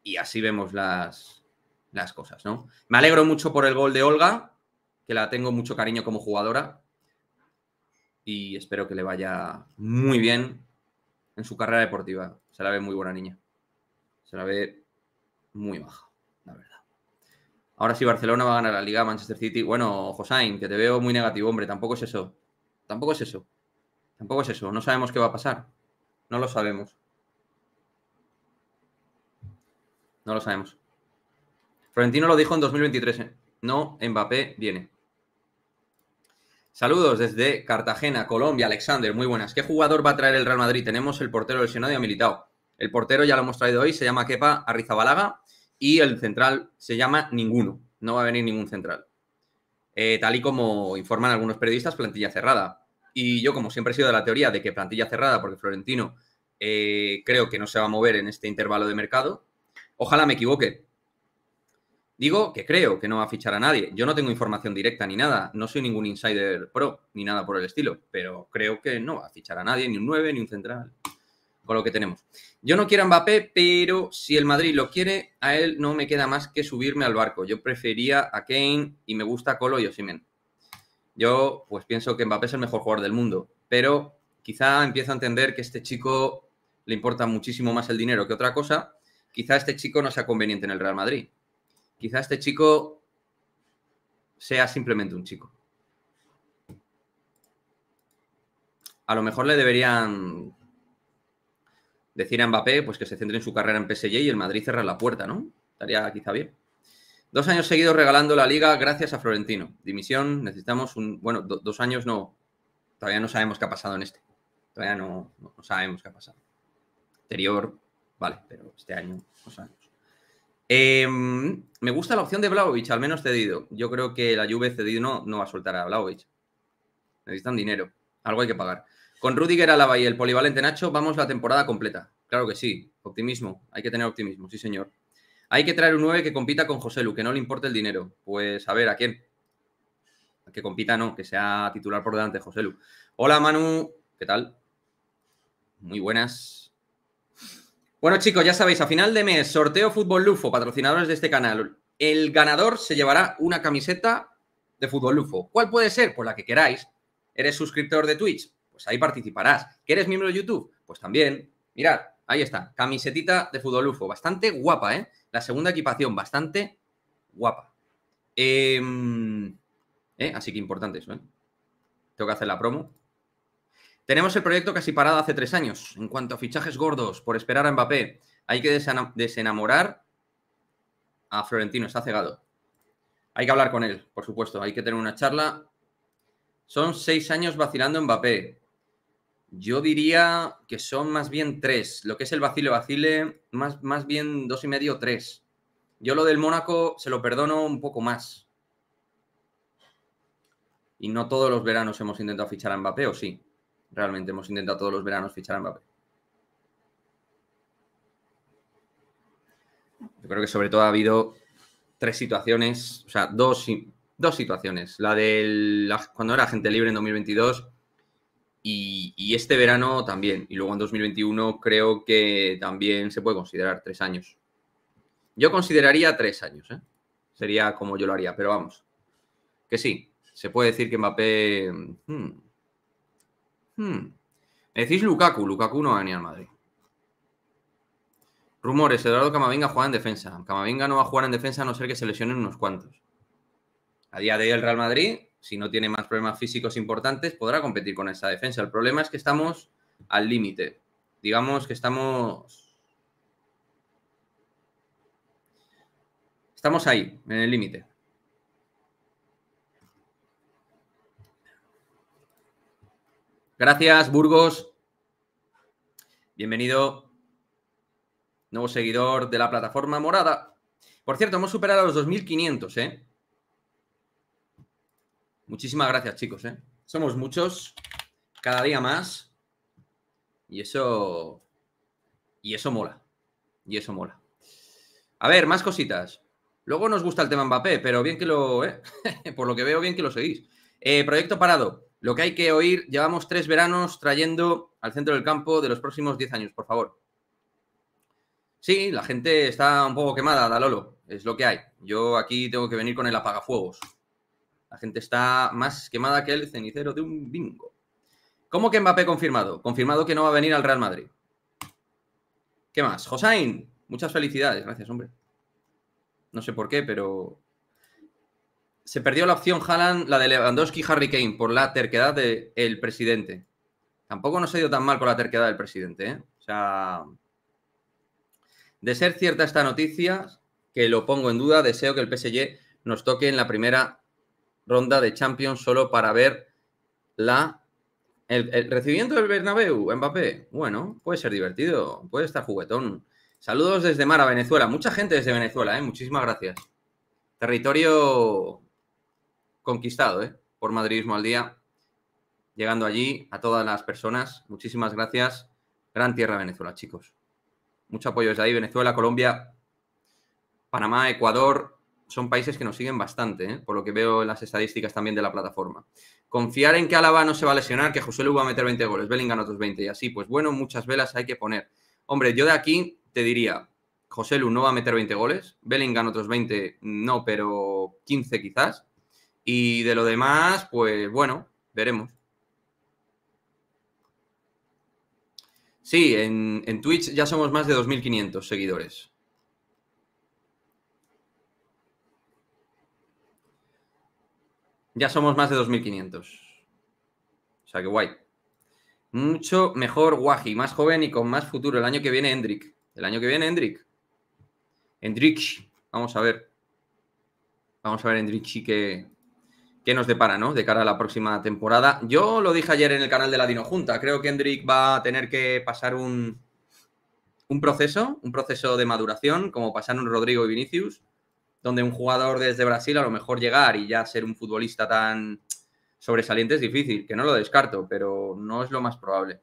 y, y así vemos las, las cosas, ¿no? Me alegro mucho por el gol de Olga, que la tengo mucho cariño como jugadora, y espero que le vaya muy bien en su carrera deportiva. Se la ve muy buena niña. Se la ve muy baja, la verdad. Ahora sí, Barcelona va a ganar la Liga Manchester City. Bueno, Josain, que te veo muy negativo, hombre. Tampoco es eso. Tampoco es eso. Tampoco es eso. No sabemos qué va a pasar. No lo sabemos. No lo sabemos. Florentino lo dijo en 2023. ¿eh? No, Mbappé viene. Saludos desde Cartagena, Colombia. Alexander, muy buenas. ¿Qué jugador va a traer el Real Madrid? Tenemos el portero lesionado y ha El portero ya lo hemos traído hoy, se llama Kepa Arrizabalaga y el central se llama ninguno. No va a venir ningún central. Eh, tal y como informan algunos periodistas, plantilla cerrada. Y yo, como siempre he sido de la teoría de que plantilla cerrada, porque Florentino eh, creo que no se va a mover en este intervalo de mercado. Ojalá me equivoque, Digo que creo que no va a fichar a nadie. Yo no tengo información directa ni nada. No soy ningún insider pro ni nada por el estilo. Pero creo que no va a fichar a nadie, ni un 9, ni un central. Con lo que tenemos. Yo no quiero a Mbappé, pero si el Madrid lo quiere, a él no me queda más que subirme al barco. Yo prefería a Kane y me gusta Colo y Osimen. Yo, pues pienso que Mbappé es el mejor jugador del mundo. Pero quizá empiezo a entender que este chico le importa muchísimo más el dinero que otra cosa. Quizá este chico no sea conveniente en el Real Madrid. Quizá este chico sea simplemente un chico. A lo mejor le deberían decir a Mbappé pues que se centre en su carrera en PSG y el Madrid cerra la puerta, ¿no? Estaría quizá bien. Dos años seguidos regalando la liga gracias a Florentino. Dimisión, necesitamos un... Bueno, dos años no... Todavía no sabemos qué ha pasado en este. Todavía no, sabemos qué ha pasado. Anterior, vale, pero este año no sabemos. Em, me gusta la opción de Vlaovic, al menos cedido. Yo creo que la Juve cedido no, no va a soltar a Vlaovic. Necesitan dinero. Algo hay que pagar. Con Rudiger, Alaba y el polivalente Nacho, vamos la temporada completa. Claro que sí. Optimismo. Hay que tener optimismo, sí, señor. Hay que traer un 9 que compita con José Lu, que no le importe el dinero. Pues a ver, ¿a quién? que compita, no, que sea titular por delante José Lu. Hola, Manu. ¿Qué tal? Muy buenas. Bueno, chicos, ya sabéis, a final de mes, sorteo Fútbol Lufo, patrocinadores de este canal. El ganador se llevará una camiseta de Fútbol Lufo. ¿Cuál puede ser? Pues la que queráis. ¿Eres suscriptor de Twitch? Pues ahí participarás. ¿Que eres miembro de YouTube? Pues también. Mirad, ahí está. Camisetita de Fútbol Lufo. Bastante guapa, ¿eh? La segunda equipación, bastante guapa. Eh, eh, así que importante eso, ¿eh? Tengo que hacer la promo. Tenemos el proyecto casi parado hace tres años. En cuanto a fichajes gordos, por esperar a Mbappé, hay que desenamorar a Florentino, está cegado. Hay que hablar con él, por supuesto, hay que tener una charla. Son seis años vacilando Mbappé. Yo diría que son más bien tres. Lo que es el vacile, vacile, más, más bien dos y medio, tres. Yo lo del Mónaco se lo perdono un poco más. Y no todos los veranos hemos intentado fichar a Mbappé, ¿o sí? Realmente hemos intentado todos los veranos fichar a Mbappé. Yo creo que sobre todo ha habido tres situaciones, o sea, dos, dos situaciones. La de cuando era gente libre en 2022 y, este verano también. Y luego en 2021 creo que también se puede considerar tres años. Yo consideraría tres años, ¿eh? sería como yo lo haría, pero vamos, que sí, se puede decir que Mbappé... Hmm, Hmm. decís Lukaku. Lukaku no va a venir al Madrid. Rumores. Eduardo Camavinga juega en defensa. Camavinga no va a jugar en defensa a no ser que se lesionen unos cuantos. A día de hoy el Real Madrid, si no tiene más problemas físicos importantes, podrá competir con esa defensa. El problema es que estamos al límite. Digamos que estamos... Estamos ahí, en el límite. Gracias, Burgos. Bienvenido, nuevo seguidor de la plataforma morada. Por cierto, hemos superado los 2.500, ¿eh? Muchísimas gracias, chicos, ¿eh? Somos muchos, cada día más. Y eso... Y eso mola. Y eso mola. A ver, más cositas. Luego nos gusta el tema Mbappé, pero bien que lo... ¿eh? [laughs] Por lo que veo, bien que lo seguís. Eh, proyecto parado. Lo que hay que oír, llevamos tres veranos trayendo al centro del campo de los próximos 10 años, por favor. Sí, la gente está un poco quemada, Dalolo, es lo que hay. Yo aquí tengo que venir con el apagafuegos. La gente está más quemada que el cenicero de un bingo. ¿Cómo que Mbappé confirmado? Confirmado que no va a venir al Real Madrid. ¿Qué más? Josain, muchas felicidades, gracias, hombre. No sé por qué, pero se perdió la opción Haaland, la de Lewandowski y Harry Kane, por la terquedad del presidente. Tampoco nos ha ido tan mal con la terquedad del presidente. ¿eh? O sea, de ser cierta esta noticia, que lo pongo en duda, deseo que el PSG nos toque en la primera ronda de Champions solo para ver la el, recibimiento del Bernabéu, Mbappé. Bueno, puede ser divertido, puede estar juguetón. Saludos desde Mara, Venezuela. Mucha gente desde Venezuela, ¿eh? muchísimas gracias. Territorio conquistado ¿eh? por Madridismo al Día, llegando allí a todas las personas. Muchísimas gracias. Gran tierra Venezuela, chicos. Mucho apoyo desde ahí. Venezuela, Colombia, Panamá, Ecuador, son países que nos siguen bastante, ¿eh? por lo que veo en las estadísticas también de la plataforma. Confiar en que Álava no se va a lesionar, que José Lu va a meter 20 goles, Bellingham otros 20 y así. Pues bueno, muchas velas hay que poner. Hombre, yo de aquí te diría, José Lu no va a meter 20 goles, Bellingham otros 20 no, pero 15 quizás. Y de lo demás, pues bueno, veremos. Sí, en, Twitch ya somos más de 2.500 seguidores. Ya somos más de 2.500. O sea que guay. Mucho mejor Guaji, más joven y con más futuro. El año que viene Hendrik. El año que viene Hendrik. Hendrik, vamos a ver. Vamos a ver Hendrik que, qué nos depara, ¿no? De cara a la próxima temporada. Yo lo dije ayer en el canal de la Dino Junta. Creo que Hendrik va a tener que pasar un, un proceso, un proceso de maduración, como pasaron Rodrigo y Vinicius, donde un jugador desde Brasil a lo mejor llegar y ya ser un futbolista tan sobresaliente es difícil, que no lo descarto, pero no es lo más probable.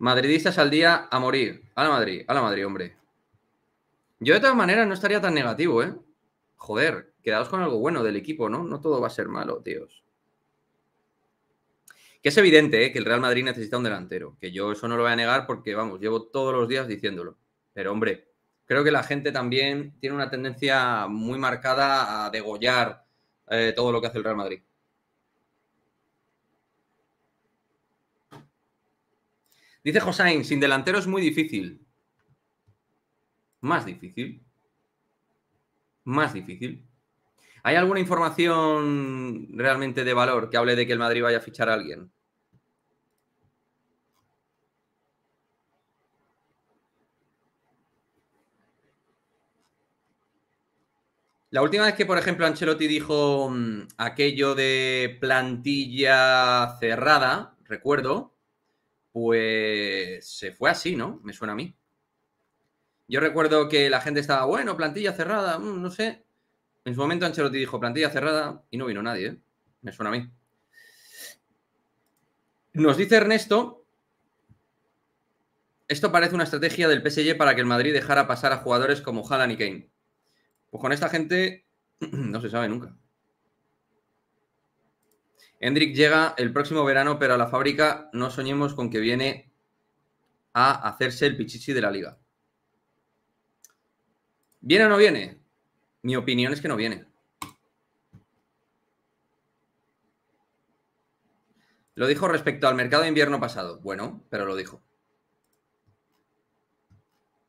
Madridistas al día a morir. A la Madrid, a la Madrid, hombre. Yo de todas maneras no estaría tan negativo, ¿eh? Joder, quedaos con algo bueno del equipo, ¿no? No todo va a ser malo, tíos. Que es evidente ¿eh? que el Real Madrid necesita un delantero. Que yo eso no lo voy a negar porque, vamos, llevo todos los días diciéndolo. Pero, hombre, creo que la gente también tiene una tendencia muy marcada a degollar eh, todo lo que hace el Real Madrid. Dice Josain, sin delantero es muy difícil. Más difícil. Más difícil. ¿Hay alguna información realmente de valor que hable de que el Madrid vaya a fichar a alguien? La última vez que, por ejemplo, Ancelotti dijo mm, aquello de plantilla cerrada, recuerdo, pues se fue así, ¿no? Me suena a mí. Yo recuerdo que la gente estaba, bueno, plantilla cerrada, mm, no sé. En su momento Ancelotti dijo plantilla cerrada y no vino nadie, ¿eh? Me suena a mí. Nos dice Ernesto, esto parece una estrategia del PSG para que el Madrid dejara pasar a jugadores como Haaland y Kane. Pues con esta gente [clears throat] no se sabe nunca. Hendrik llega el próximo verano, pero a la fábrica no soñemos con que viene a hacerse el pichichi de la liga. ¿Viene o no viene? Mi opinión es que no viene. Lo dijo respecto al mercado de invierno pasado. Bueno, pero lo dijo.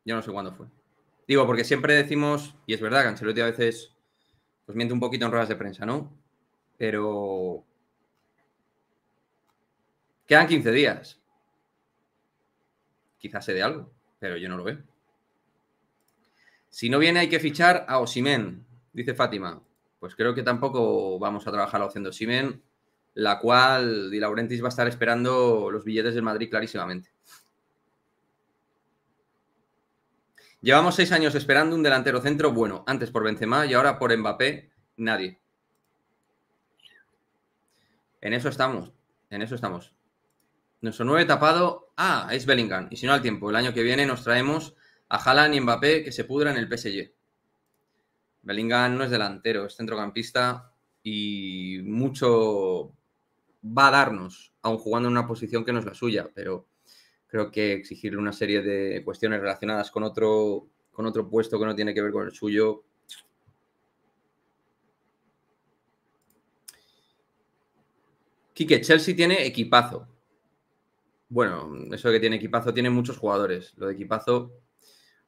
Yo no sé cuándo fue. Digo, porque siempre decimos, y es verdad, Cancelotti a veces pues miente un poquito en ruedas de prensa, ¿no? Pero Quedan 15 días. Quizás se dé algo, pero yo no lo veo. Si no viene, hay que fichar a Osimen, dice Fátima. Pues creo que tampoco vamos a trabajar la opción de la cual Di Laurentiis va a estar esperando los billetes del Madrid clarísimamente. Llevamos seis años esperando un delantero centro bueno, antes por Benzema y ahora por Mbappé, nadie. En eso estamos, en eso estamos. Nuestro 9 tapado, ah, es Bellingham. Y si no, al tiempo. El año que viene nos traemos a Haaland y Mbappé que se pudran el PSG. Bellingham no es delantero, es centrocampista y mucho va a darnos, aun jugando en una posición que no es la suya, pero creo que exigirle una serie de cuestiones relacionadas con otro, con otro puesto que no tiene que ver con el suyo. Quique, Chelsea tiene equipazo. Bueno, eso que tiene equipazo, tiene muchos jugadores. Lo de equipazo.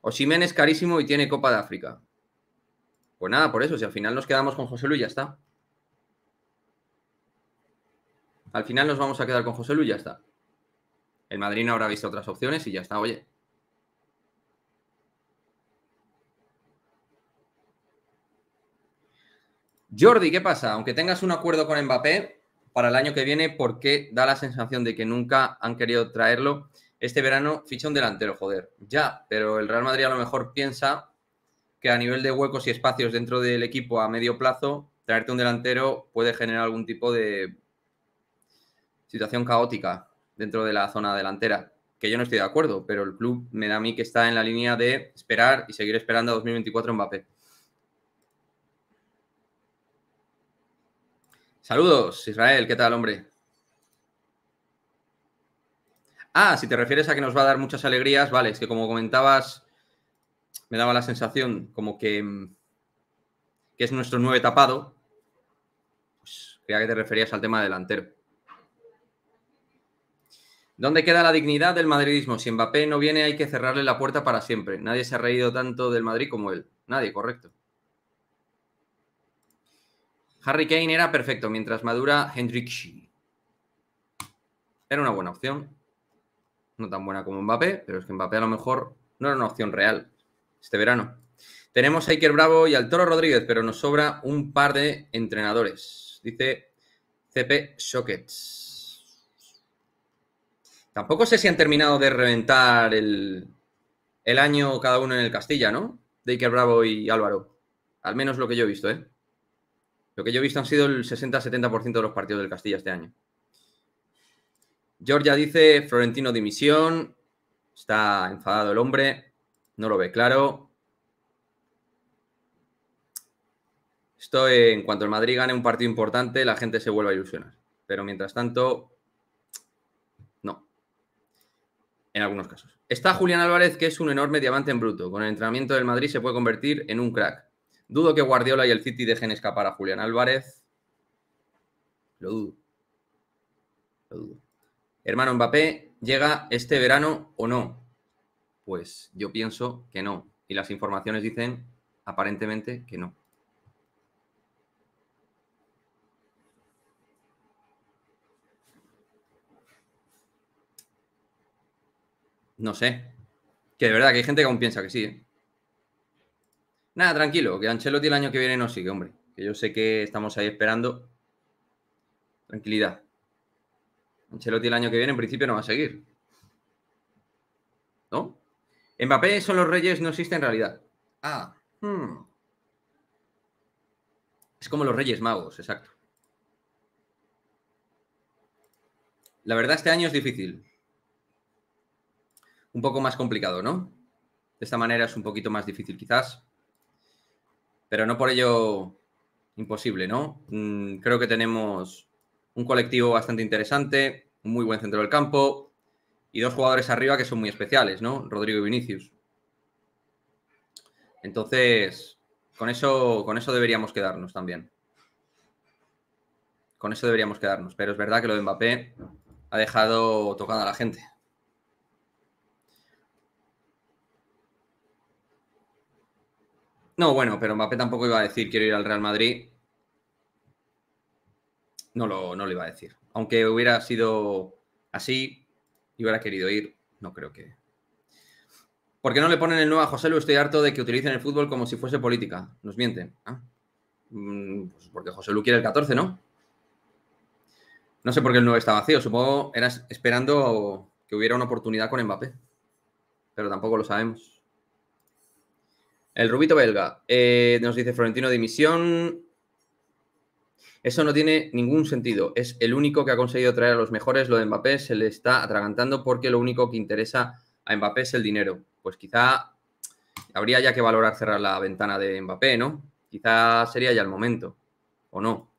O Osimen es carísimo y tiene Copa de África. Pues nada, por eso, si al final nos quedamos con José Luis, ya está. Al final nos vamos a quedar con José Luis, ya está. El Madrid no habrá visto otras opciones y ya está, oye. Jordi, ¿qué pasa? Aunque tengas un acuerdo con Mbappé, para el año que viene porque da la sensación de que nunca han querido traerlo. Este verano ficha un delantero, joder. Ya, pero el Real Madrid a lo mejor piensa que a nivel de huecos y espacios dentro del equipo a medio plazo, traerte un delantero puede generar algún tipo de situación caótica dentro de la zona delantera, que yo no estoy de acuerdo, pero el club me da a mí que está en la línea de esperar y seguir esperando a 2024 Mbappé. Saludos, Israel, ¿qué tal, hombre? Ah, si te refieres a que nos va a dar muchas alegrías, vale, es que como comentabas, me daba la sensación como mm, que, es nuestro nuevo tapado. Pues creía que te referías al tema delantero. ¿Dónde queda la dignidad del madridismo? Si Mbappé no viene, hay que cerrarle la puerta para siempre. Nadie se ha reído tanto del Madrid como él. Nadie, correcto. Harry Kane era perfecto mientras madura Hendrickson. Era una buena opción. No tan buena como Mbappé, pero es que Mbappé a lo mejor no era una opción real este verano. Tenemos a Iker Bravo y al Toro Rodríguez, pero nos sobra un par de entrenadores. Dice CP Sockets. Tampoco sé si han terminado de reventar el, el año cada uno en el Castilla, ¿no? De Iker Bravo y Álvaro. Al menos lo que yo he visto, ¿eh? Lo que yo he visto han sido el 60-70% de los partidos del Castilla este año. Georgia dice, Florentino dimisión, está enfadado el hombre, no lo ve claro. Esto en cuanto el Madrid gane un partido importante, la gente se vuelve a ilusionar. Pero mientras tanto, no. En algunos casos. Está Julián Álvarez, que es un enorme diamante en bruto. Con el entrenamiento del Madrid se puede convertir en un crack. Dudo que Guardiola y el City dejen escapar a Julián Álvarez. Lo dudo. Lo Hermano Mbappé, ¿llega este verano o no? Pues yo pienso que no. Y las informaciones dicen aparentemente que no. No sé. Que de verdad que hay gente que aún piensa que sí. ¿eh? Nada, tranquilo, que Ancelotti el año que viene no sigue, hombre. Que yo sé que estamos ahí esperando. Tranquilidad. Ancelotti el año que viene en principio no va a seguir. ¿No? Mbappé son los reyes, no existe en realidad. Ah. Hmm. Es como los reyes magos, exacto. La verdad este año es difícil. Un poco más complicado, ¿no? De esta manera es un poquito más difícil quizás pero no por ello imposible, ¿no? Mm, creo que tenemos un colectivo bastante interesante, un muy buen centro del campo y dos jugadores arriba que son muy especiales, ¿no? Rodrigo y Vinicius. Entonces, con eso, con eso deberíamos quedarnos también. Con eso deberíamos quedarnos, pero es verdad que lo de Mbappé ha dejado tocando a la gente. No, bueno, pero Mbappé tampoco iba a decir quiero ir al Real Madrid. No lo, no iba a decir. Aunque hubiera sido así y hubiera querido ir, no creo que. ¿Por qué no le ponen el nuevo a José Lu? Estoy harto de que utilicen el fútbol como si fuese política. Nos mienten. Ah. Mm, pues porque José Lu quiere el 14, ¿no? No sé por qué el 9 está vacío. Supongo eras esperando que hubiera una oportunidad con Mbappé. Pero tampoco lo sabemos. El rubito belga. Eh, nos dice Florentino dimisión. Eso no tiene ningún sentido. Es el único que ha conseguido traer a los mejores. Lo de Mbappé se le está atragantando porque lo único que interesa a Mbappé es el dinero. Pues quizá habría ya que valorar cerrar la ventana de Mbappé, ¿no? Quizá sería ya el momento. ¿O no?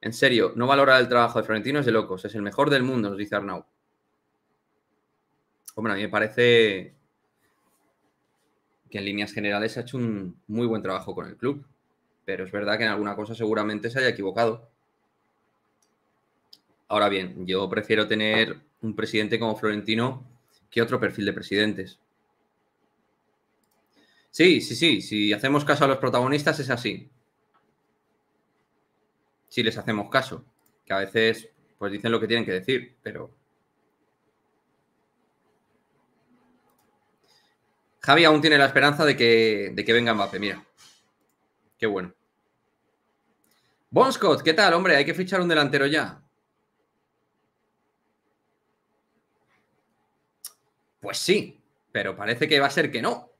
En serio, no valorar el trabajo de Florentino es de locos. Es el mejor del mundo, nos dice Arnau. Hombre, a mí me parece que en líneas generales ha hecho un muy buen trabajo con el club. Pero es verdad que en alguna cosa seguramente se haya equivocado. Ahora bien, yo prefiero tener un presidente como Florentino que otro perfil de presidentes. Sí, sí, sí, si hacemos caso a los protagonistas es así. Si les hacemos caso, que a veces pues dicen lo que tienen que decir, pero Javi aún tiene la esperanza de que, de que venga Mbappé, mira. Qué bueno. Bon ¿qué tal, hombre? Hay que fichar un delantero ya. Pues sí, pero parece que va a ser que no.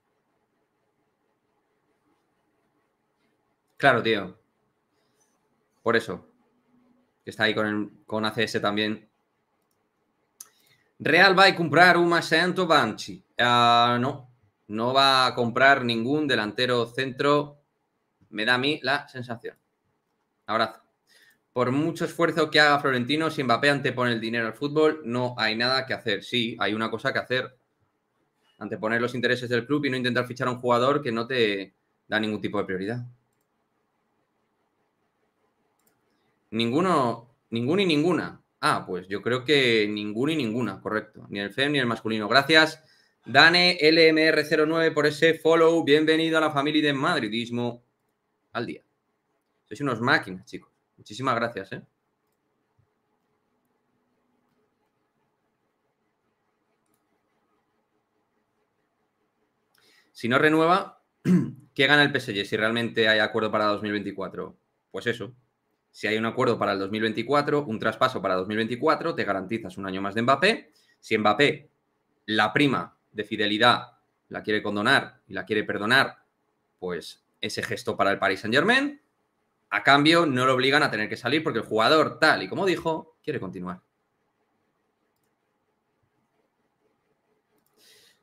Claro, tío. Por eso. Está ahí con, con ACS también. Real va a comprar un Santo Banchi. Ah, no, no va a comprar ningún delantero centro, me da a mí la sensación. Abrazo. Por mucho esfuerzo que haga Florentino, si Mbappé antepone el dinero al fútbol, no hay nada que hacer. Sí, hay una cosa que hacer. Anteponer los intereses del club y no intentar fichar a un jugador que no te da ningún tipo de prioridad. Ninguno, ninguno y ninguna. Ah, pues yo creo que ninguno y ninguna, correcto. Ni el FEM ni el masculino. Gracias. Dane LMR09 por ese follow. Bienvenido a la familia de Madridismo al día. Sois unos máquinas, chicos. Muchísimas gracias, ¿eh? Si no renueva, [clears throat] ¿qué gana el PSG si realmente hay acuerdo para 2024? Pues eso. Si hay un acuerdo para el 2024, un traspaso para 2024, te garantizas un año más de Mbappé. Si Mbappé, la prima de fidelidad la quiere condonar y la quiere perdonar, pues ese gesto para el Paris Saint Germain, a cambio no lo obligan a tener que salir porque el jugador, tal y como dijo, quiere continuar.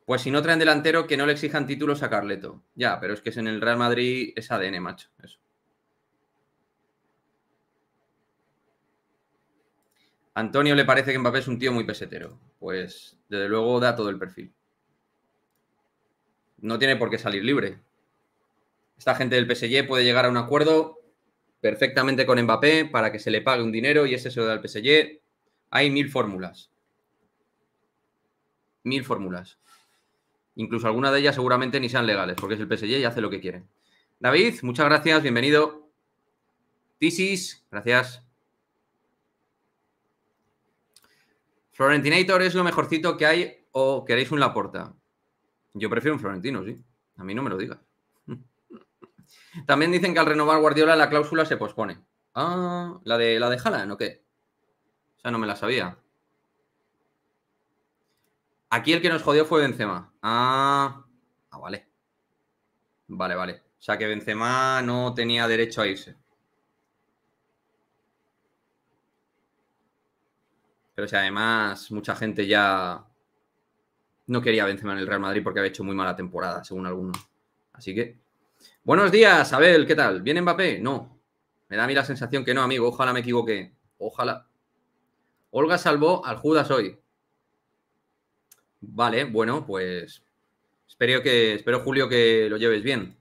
Pues si no traen delantero, que no le exijan títulos a Carleto. Ya, pero es que es en el Real Madrid es ADN, macho. Eso. Antonio le parece que Mbappé es un tío muy pesetero. Pues desde luego da todo el perfil no tiene por qué salir libre. Esta gente del PSG puede llegar a un acuerdo perfectamente con Mbappé para que se le pague un dinero y ese se lo da al PSG. Hay mil fórmulas. Mil fórmulas. Incluso alguna de ellas seguramente ni sean legales, porque es el PSG y hace lo que quiere. David, muchas gracias, bienvenido. Tisis, gracias. Florentinator es lo mejorcito que hay o queréis un Laporta. Yo prefiero un Florentino, sí. A mí no me lo digas. [laughs] También dicen que al renovar Guardiola la cláusula se pospone. Ah, ¿la de, la de Haaland o qué? O sea, no me la sabía. Aquí el que nos jodió fue Benzema. Ah, ah vale. Vale, vale. O sea que Benzema no tenía derecho a irse. Pero si además mucha gente ya no quería Benzema en el Real Madrid porque había hecho muy mala temporada, según algunos. Así que. Buenos días, Abel, ¿qué tal? ¿Viene Mbappé? No. Me da a mí la sensación que no, amigo. Ojalá me equivoque. Ojalá. Olga salvó al Judas hoy. Vale, bueno, pues. Espero que. Espero, Julio, que lo lleves bien.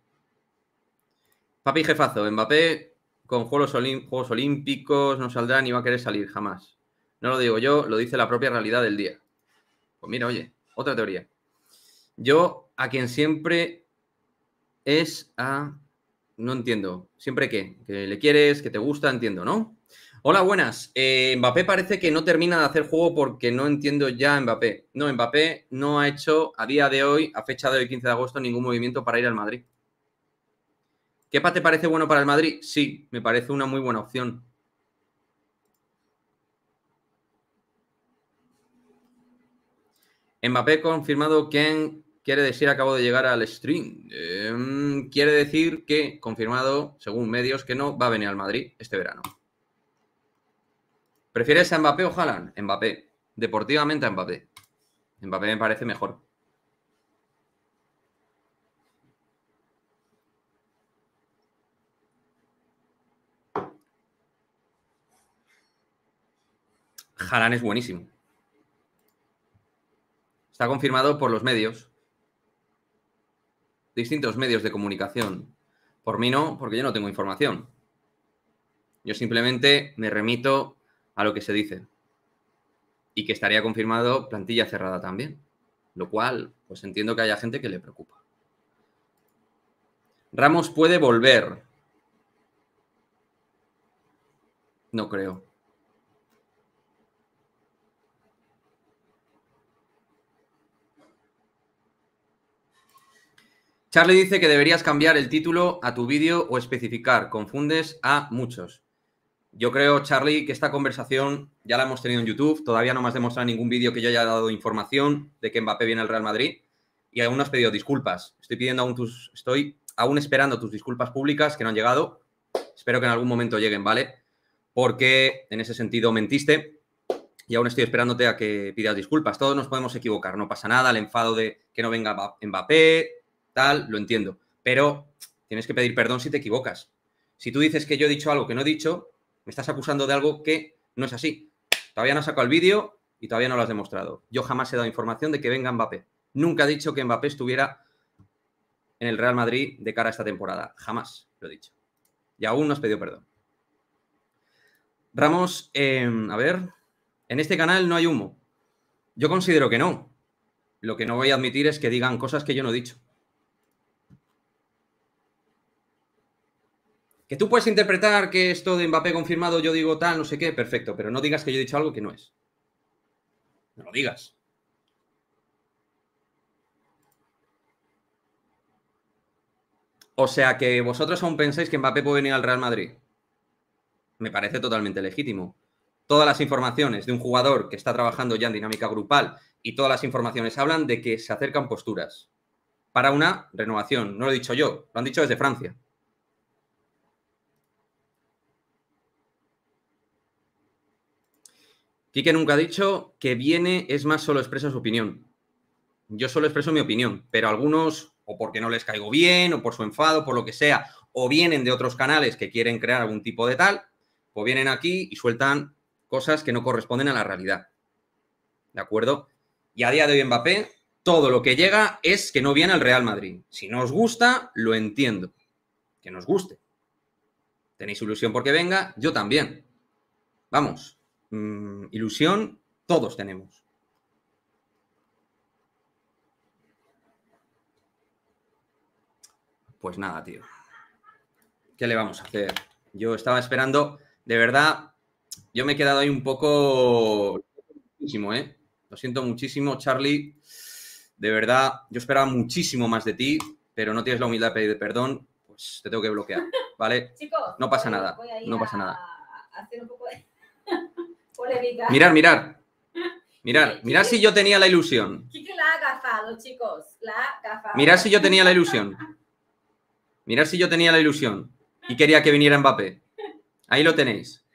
Papi jefazo, Mbappé con Juegos, Juegos Olímpicos no saldrá ni va a querer salir jamás. No lo digo yo, lo dice la propia realidad del día. Pues mira, oye, otra teoría. Yo a quien siempre es a... No entiendo. ¿Siempre Que le quieres, que te gusta, entiendo, ¿no? Hola, buenas. Eh, Mbappé parece que no termina de hacer juego porque no entiendo ya Mbappé. No, Mbappé no ha hecho a día de hoy, a fecha de hoy, 15 de agosto, ningún movimiento para ir al Madrid. ¿Qué te parece bueno para el Madrid? Sí, me parece una muy buena opción. Mbappé confirmado quién quiere decir acabo de llegar al stream. Em, quiere decir que, confirmado, según medios, que no va a venir al Madrid este verano. ¿Prefieres a Mbappé o Haaland? Mbappé. Deportivamente a Mbappé. Mbappé me parece mejor. Haaland es buenísimo. Está confirmado por los medios, distintos medios de comunicación. Por mí no, porque yo no tengo información. Yo simplemente me remito a lo que se dice. Y que estaría confirmado plantilla cerrada también. Lo cual, pues entiendo que haya gente que le preocupa. Ramos puede volver. No creo. Charlie dice que deberías cambiar el título a tu vídeo o especificar, confundes a muchos. Yo creo, Charlie, que esta conversación ya la hemos tenido en YouTube, todavía no me has demostrado ningún vídeo que yo haya dado información de que Mbappé viene al Real Madrid y aún no has pedido disculpas. Estoy pidiendo aún tus, estoy aún esperando tus disculpas públicas que no han llegado. Espero que en algún momento lleguen, ¿vale? Porque en ese sentido mentiste y aún estoy esperándote a que pidas disculpas. Todos nos podemos equivocar, no pasa nada, el enfado de que no venga Mbappé, tal, lo entiendo. Pero tienes que pedir perdón si te equivocas. Si tú dices que yo he dicho algo que no he dicho, me estás acusando de algo que no es así. Todavía no has sacado el vídeo y todavía no lo has demostrado. Yo jamás he dado información de que venga Mbappé. Nunca he dicho que Mbappé estuviera en el Real Madrid de cara a esta temporada. Jamás lo he dicho. Y aún no has pedido perdón. Ramos, em, a ver, en este canal no hay humo. Yo considero que no. Lo que no voy a admitir es que digan cosas que yo no he dicho. Que tú puedes interpretar que esto de Mbappé confirmado, yo digo tal, no sé qué, perfecto, pero no digas que yo he dicho algo que no es. No lo digas. O sea que vosotros aún pensáis que Mbappé puede venir al Real Madrid. Me parece totalmente legítimo. Todas las informaciones de un jugador que está trabajando ya en dinámica grupal y todas las informaciones hablan de que se acercan posturas para una renovación. No lo he dicho yo, lo han dicho desde Francia. que nunca ha dicho que viene es más solo expresa su opinión. Yo solo expreso mi opinión, pero algunos, o porque no les caigo bien, o por su enfado, por lo que sea, o vienen de otros canales que quieren crear algún tipo de tal, o pues vienen aquí y sueltan cosas que no corresponden a la realidad. ¿De acuerdo? Y a día de hoy Mbappé, todo lo que llega es que no viene al Real Madrid. Si no os gusta, lo entiendo. Que nos guste. ¿Tenéis ilusión porque venga? Yo también. Vamos, Mm, ilusión, todos tenemos. Pues nada, tío. ¿Qué le vamos a hacer? Yo estaba esperando, de verdad, yo me he quedado ahí un poco... Muchísimo, ¿eh? Lo siento muchísimo, Charlie. De verdad, yo esperaba muchísimo más de ti, pero no tienes la humildad de pedir perdón, pues te tengo que bloquear, ¿vale? [laughs] no pasa nada, no pasa nada. hacer un poco de... Mirar, mirar. Mirar, mirar si yo tenía la ilusión. Quique ha chicos. La ha [laughs] Mirar si yo tenía la ilusión. Mirar si yo tenía la ilusión y quería que viniera Mbappé. Ahí lo tenéis.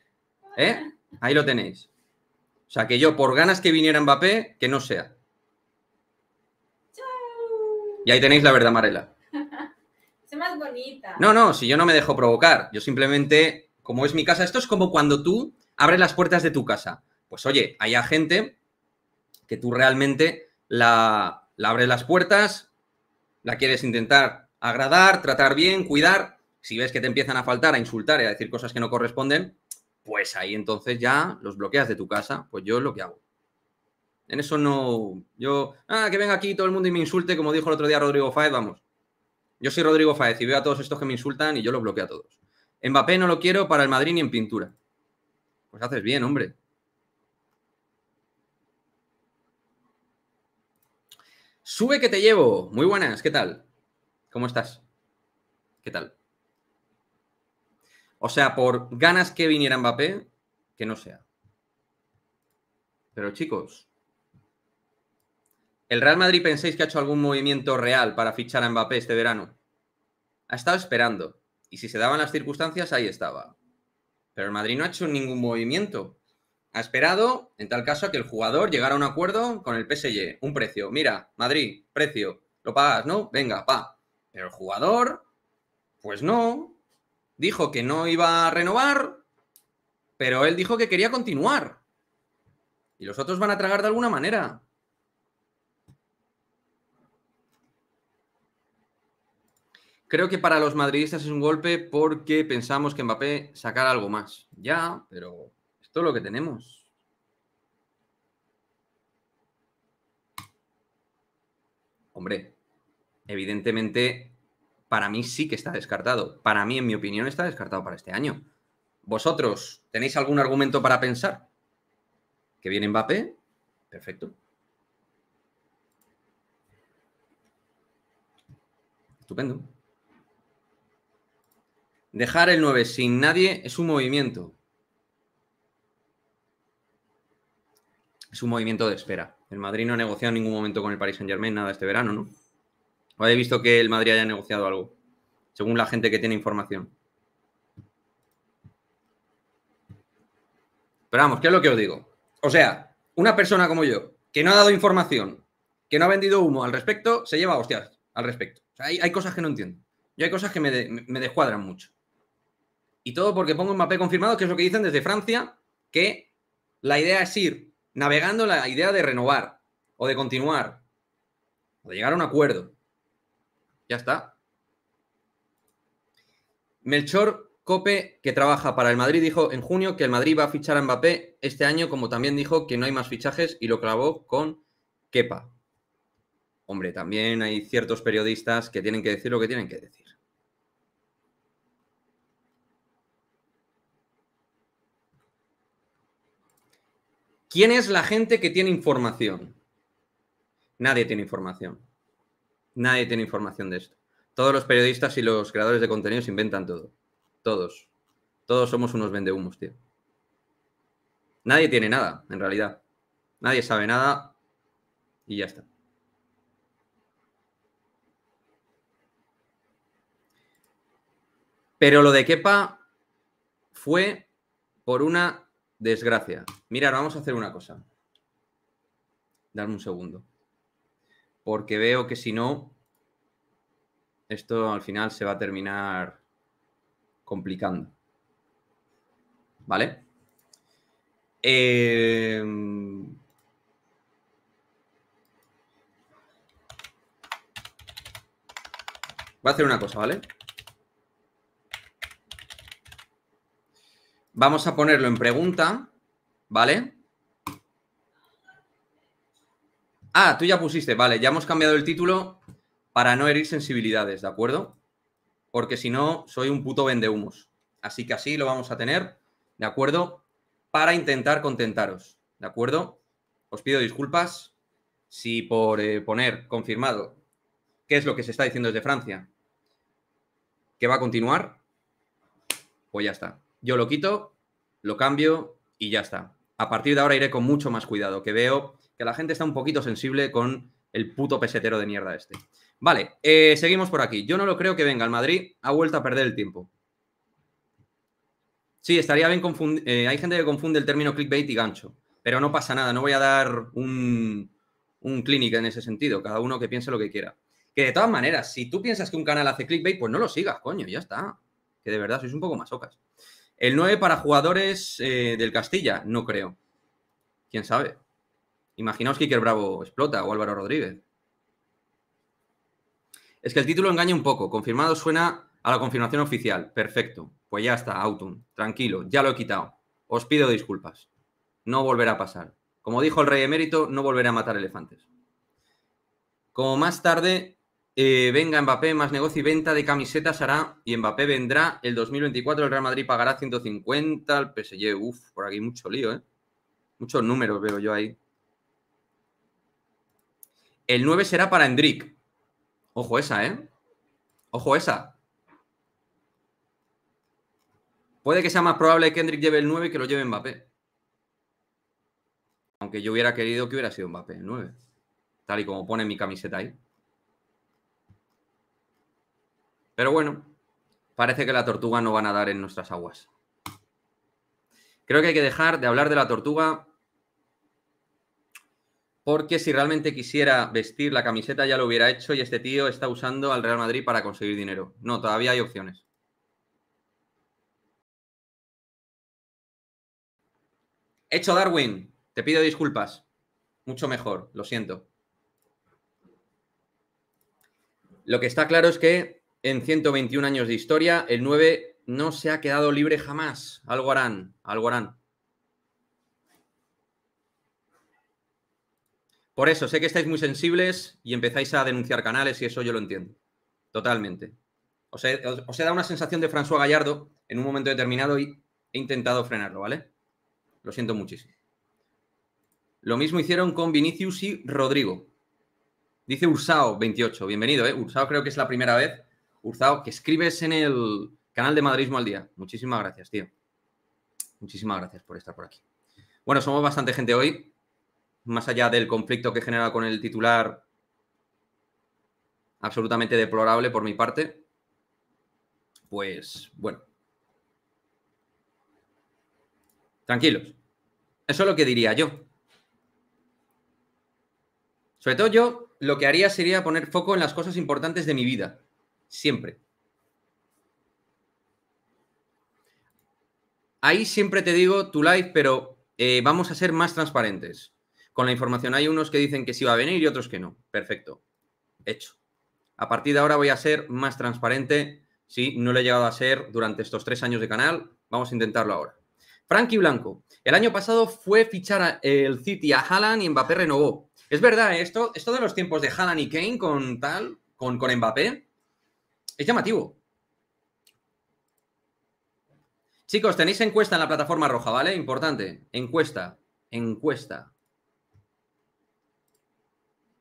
¿Eh? Ahí lo tenéis. O sea, que yo, por ganas que viniera Mbappé, que no sea. Y ahí tenéis la verdad, Marela. más [laughs] bonita. No, no, si yo no me dejo provocar. Yo simplemente, como es mi casa, esto es como cuando tú abre las puertas de tu casa. Pues oye, hay gente que tú realmente la, abres las puertas, la quieres intentar agradar, tratar bien, cuidar. Si ves que te empiezan a faltar, a insultar y a decir cosas que no corresponden, pues ahí entonces ya los bloqueas de tu casa. Pues yo es lo que hago. En eso no. Yo. Ah, que venga aquí todo el mundo y me insulte, como dijo el otro día Rodrigo Fáez, vamos. Yo soy Rodrigo Fáez y veo a todos estos que me insultan y yo los bloqueo a todos. Mbappé no lo quiero para el Madrid ni en pintura. Pues haces bien, hombre. Sube que te llevo. Muy buenas, ¿qué tal? ¿Cómo estás? ¿Qué tal? O sea, por ganas que viniera Mbappé, que no sea. Pero chicos, ¿el Real Madrid penséis que ha hecho algún movimiento real para fichar a Mbappé este verano? Ha estado esperando. Y si se daban las circunstancias, ahí estaba. Pero el Madrid no ha hecho ningún movimiento. Ha esperado, en tal caso, a que el jugador llegara a un acuerdo con el PSG. Un precio. Mira, Madrid, precio. Lo pagas, ¿no? Venga, pa. Pero el jugador, pues no. Dijo que no iba a renovar, pero él dijo que quería continuar. Y los otros van a tragar de alguna manera. Creo que para los madridistas es un golpe porque pensamos que Mbappé sacará algo más. Ya, pero esto es lo que tenemos. Hombre, evidentemente para mí sí que está descartado. Para mí, en mi opinión, está descartado para este año. ¿Vosotros tenéis algún argumento para pensar? ¿Que viene Mbappé? Perfecto. Estupendo. Dejar el 9 sin nadie es un movimiento. Es un movimiento de espera. El Madrid no ha negociado en ningún momento con el Paris Saint Germain nada este verano, ¿no? ¿O habéis visto que el Madrid haya negociado algo? Según la gente que tiene información. Pero vamos, ¿qué es lo que os digo? O sea, una persona como yo, que no ha dado información, que no ha vendido humo al respecto, se lleva hostias al respecto. hay, cosas que no entiendo. Yo hay cosas que me descuadran mucho. Y todo porque pongo Mbappé confirmado, que es lo que dicen desde Francia, que la idea es ir navegando la idea de renovar o de continuar o de llegar a un acuerdo. Ya está. Melchor Cope, que trabaja para el Madrid, dijo en junio que el Madrid va a fichar a Mbappé este año, como también dijo que no hay más fichajes y lo clavó con Kepa. Hombre, también hay ciertos periodistas que tienen que decir lo que tienen que decir. ¿Quién es la gente que tiene información? Nadie tiene información. Nadie tiene información de esto. Todos los periodistas y los creadores de contenidos inventan todo. Todos. Todos somos unos vendehumos, tío. Nadie tiene nada, en realidad. Nadie sabe nada y ya está. Pero lo de Kepa fue por una Desgracia. Mira, vamos a hacer una cosa. Darme un segundo. Porque veo que si no, esto al final se va a terminar complicando. ¿Vale? Em, voy a hacer una cosa, ¿vale? Vamos a ponerlo en pregunta, ¿vale? Ah, tú ya pusiste, vale, ya hemos cambiado el título para no herir sensibilidades, ¿de acuerdo? Porque si no, soy un puto vendehumos. Así que así lo vamos a tener, ¿de acuerdo? Para intentar contentaros, ¿de acuerdo? Os pido disculpas si por eh, poner confirmado qué es lo que se está diciendo desde Francia, que va a continuar, pues ya está yo lo quito, lo cambio y ya está. A partir de ahora iré con mucho más cuidado, que veo que la gente está un poquito sensible con el puto pesetero de mierda este. Vale, eh, seguimos por aquí. Yo no lo creo que venga. El Madrid ha vuelto a perder el tiempo. Sí, estaría bien confundir. Eh, hay gente que confunde el término clickbait y gancho. Pero no pasa nada, no voy a dar un, un clínica en ese sentido. Cada uno que piense lo que quiera. Que de todas maneras, si tú piensas que un canal hace clickbait, pues no lo sigas, coño, ya está. Que de verdad sois un poco masocas. El 9 para jugadores eh, del Castilla, no creo. ¿Quién sabe? Imaginaos que Iker Bravo explota o Álvaro Rodríguez. Es que el título engaña un poco. Confirmado suena a la confirmación oficial. Perfecto. Pues ya está, Autumn. Tranquilo, ya lo he quitado. Os pido disculpas. No volverá a pasar. Como dijo el rey emérito, no volverá a matar elefantes. Como más tarde eh, venga, Mbappé, más negocio y venta de camisetas hará. Y Mbappé vendrá el 2024. El Real Madrid pagará 150. El PSG, uff, por aquí mucho lío, ¿eh? Muchos números veo yo ahí. El 9 será para Hendrik. Ojo esa, ¿eh? Ojo esa. Puede que sea más probable que Endrick lleve el 9 que lo lleve Mbappé. Aunque yo hubiera querido que hubiera sido Mbappé el 9. Tal y como pone mi camiseta ahí. Pero bueno, parece que la tortuga no va a nadar en nuestras aguas. Creo que hay que dejar de hablar de la tortuga porque si realmente quisiera vestir la camiseta ya lo hubiera hecho y este tío está usando al Real Madrid para conseguir dinero. No, todavía hay opciones. Hecho Darwin, te pido disculpas. Mucho mejor, lo siento. Lo que está claro es que en 121 años de historia. El 9 no se ha quedado libre jamás. Algo harán, algo harán. Por eso, sé que estáis muy sensibles y empezáis a denunciar canales y eso yo lo entiendo. Totalmente. Os he, dado una sensación de François Gallardo en un momento determinado y he intentado frenarlo, ¿vale? Lo siento muchísimo. Lo mismo hicieron con Vinicius y Rodrigo. Dice Ursao28. Bienvenido, ¿eh? Ursao creo que es la primera vez Urzao, que escribes en el canal de Madridismo al Día. Muchísimas gracias, tío. Muchísimas gracias por estar por aquí. Bueno, somos bastante gente hoy. Más allá del conflicto que he generado con el titular, absolutamente deplorable por mi parte. Pues bueno. Tranquilos. Eso es lo que diría yo. Sobre todo yo lo que haría sería poner foco en las cosas importantes de mi vida. Siempre. Ahí siempre te digo tu live, pero eh, vamos a ser más transparentes con la información. Hay unos que dicen que sí va a venir y otros que no. Perfecto. Hecho. A partir de ahora voy a ser más transparente. Sí, no lo he llegado a ser durante estos tres años de canal. Vamos a intentarlo ahora. Frankie Blanco. El año pasado fue fichar el City a Haaland y Mbappé renovó. Es verdad, ¿eh? esto, esto de los tiempos de Haaland y Kane con tal, con, con Mbappé, es llamativo. Chicos, tenéis encuesta en la plataforma roja, ¿vale? Importante. Encuesta. Encuesta.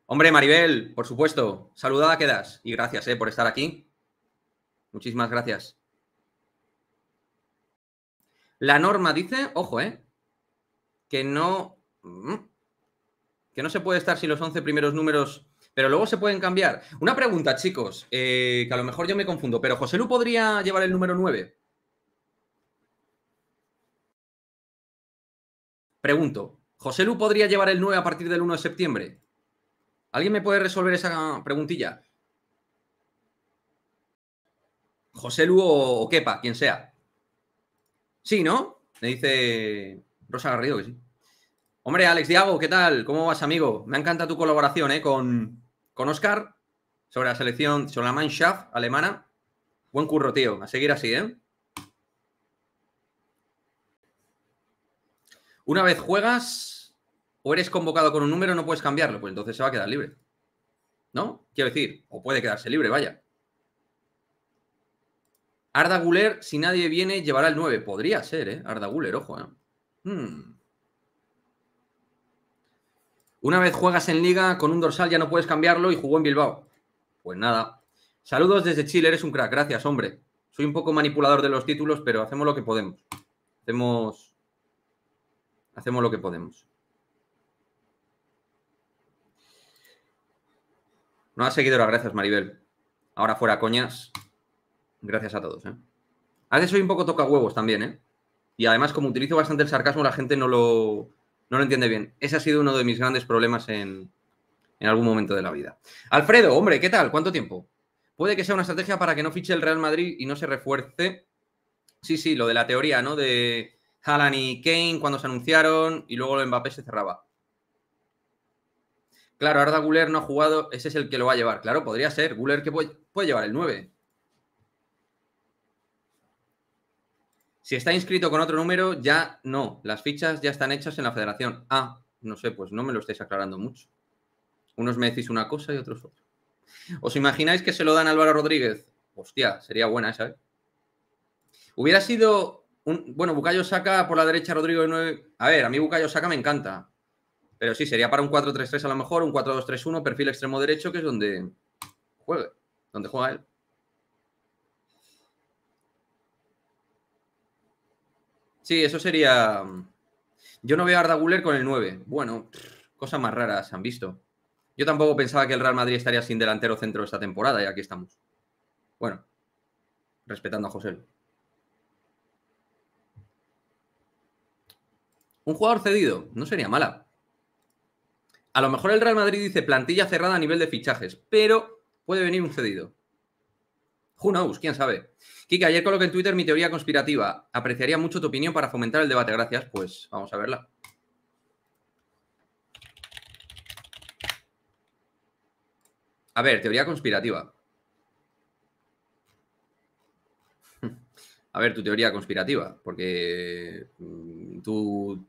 Hombre, Maribel, por supuesto. Saludada quedas. Y gracias, eh, por estar aquí. Muchísimas gracias. La norma dice, ojo, eh, que no. Mm, que no se puede estar sin los 11 primeros números pero luego se pueden cambiar. Una pregunta, chicos, eh, que a lo mejor yo me confundo, pero José Lu podría llevar el número 9. Pregunto, ¿José Lu podría llevar el 9 a partir del 1 de septiembre? ¿Alguien me puede resolver esa preguntilla? José Lu o Kepa, quien sea. Sí, ¿no? Me dice Rosa Garrido que sí. Hombre, Alex Diago, ¿qué tal? ¿Cómo vas, amigo? Me encanta tu colaboración ¿eh? con, con Oscar sobre la selección, sobre la Mannschaft alemana. Buen curro, tío. A seguir así, ¿eh? Una vez juegas o eres convocado con un número, no puedes cambiarlo. Pues entonces se va a quedar libre. ¿No? Quiero decir, o puede quedarse libre, vaya. Arda Guler, si nadie viene, llevará el 9. Podría ser, ¿eh? Arda Guler, ojo, ¿eh? Hmm. Una vez juegas en liga, con un dorsal ya no puedes cambiarlo y jugó en Bilbao. Pues nada. Saludos desde Chile, eres un crack. Gracias, hombre. Soy un poco manipulador de los títulos, pero hacemos lo que podemos. Hacemos. Hacemos lo que podemos. No has seguido las gracias, Maribel. Ahora fuera coñas. Gracias a todos. ¿eh? A veces soy un poco toca huevos también, ¿eh? Y además, como utilizo bastante el sarcasmo, la gente no lo, no lo entiende bien. Ese ha sido uno de mis grandes problemas en, algún momento de la vida. Alfredo, hombre, ¿qué tal? ¿Cuánto tiempo? Puede que sea una estrategia para que no fiche el Real Madrid y no se refuerce. Sí, sí, lo de la teoría, ¿no? De Haaland y Kane cuando se anunciaron y luego el Mbappé se cerraba. Claro, Arda Guler no ha jugado, ese es el que lo va a llevar. Claro, podría ser. Guler que puede, puede llevar el 9. Si está inscrito con otro número, ya no. Las fichas ya están hechas en la federación. Ah, no sé, pues no me lo estáis aclarando mucho. Unos me decís una cosa y otros otra. ¿Os imagináis que se lo dan a Álvaro Rodríguez? Hostia, sería buena esa, ¿eh? Hubiera sido. Un, bueno, Bucayo saca por la derecha Rodrigo 9. A ver, a mí Bucayo saca me encanta. Pero sí, sería para un 4-3-3 a lo mejor, un 4-2-3-1, perfil extremo derecho, que es donde juegue, donde juega él. Sí, eso sería. Mm, yo no veo a Arda Guller con el 9. Bueno, cosas más raras han visto. Yo tampoco pensaba que el Real Madrid estaría sin delantero centro esta temporada y aquí estamos. Bueno, respetando a José. Un jugador cedido, no sería mala. A lo mejor el Real Madrid dice plantilla cerrada a nivel de fichajes, pero puede venir un cedido. Who quién sabe. Kika, ayer coloqué en Twitter mi teoría conspirativa. Apreciaría mucho tu opinión para fomentar el debate. Gracias. Pues vamos a verla. A ver, teoría conspirativa. [laughs] A ver, tu teoría conspirativa, porque mm, tu,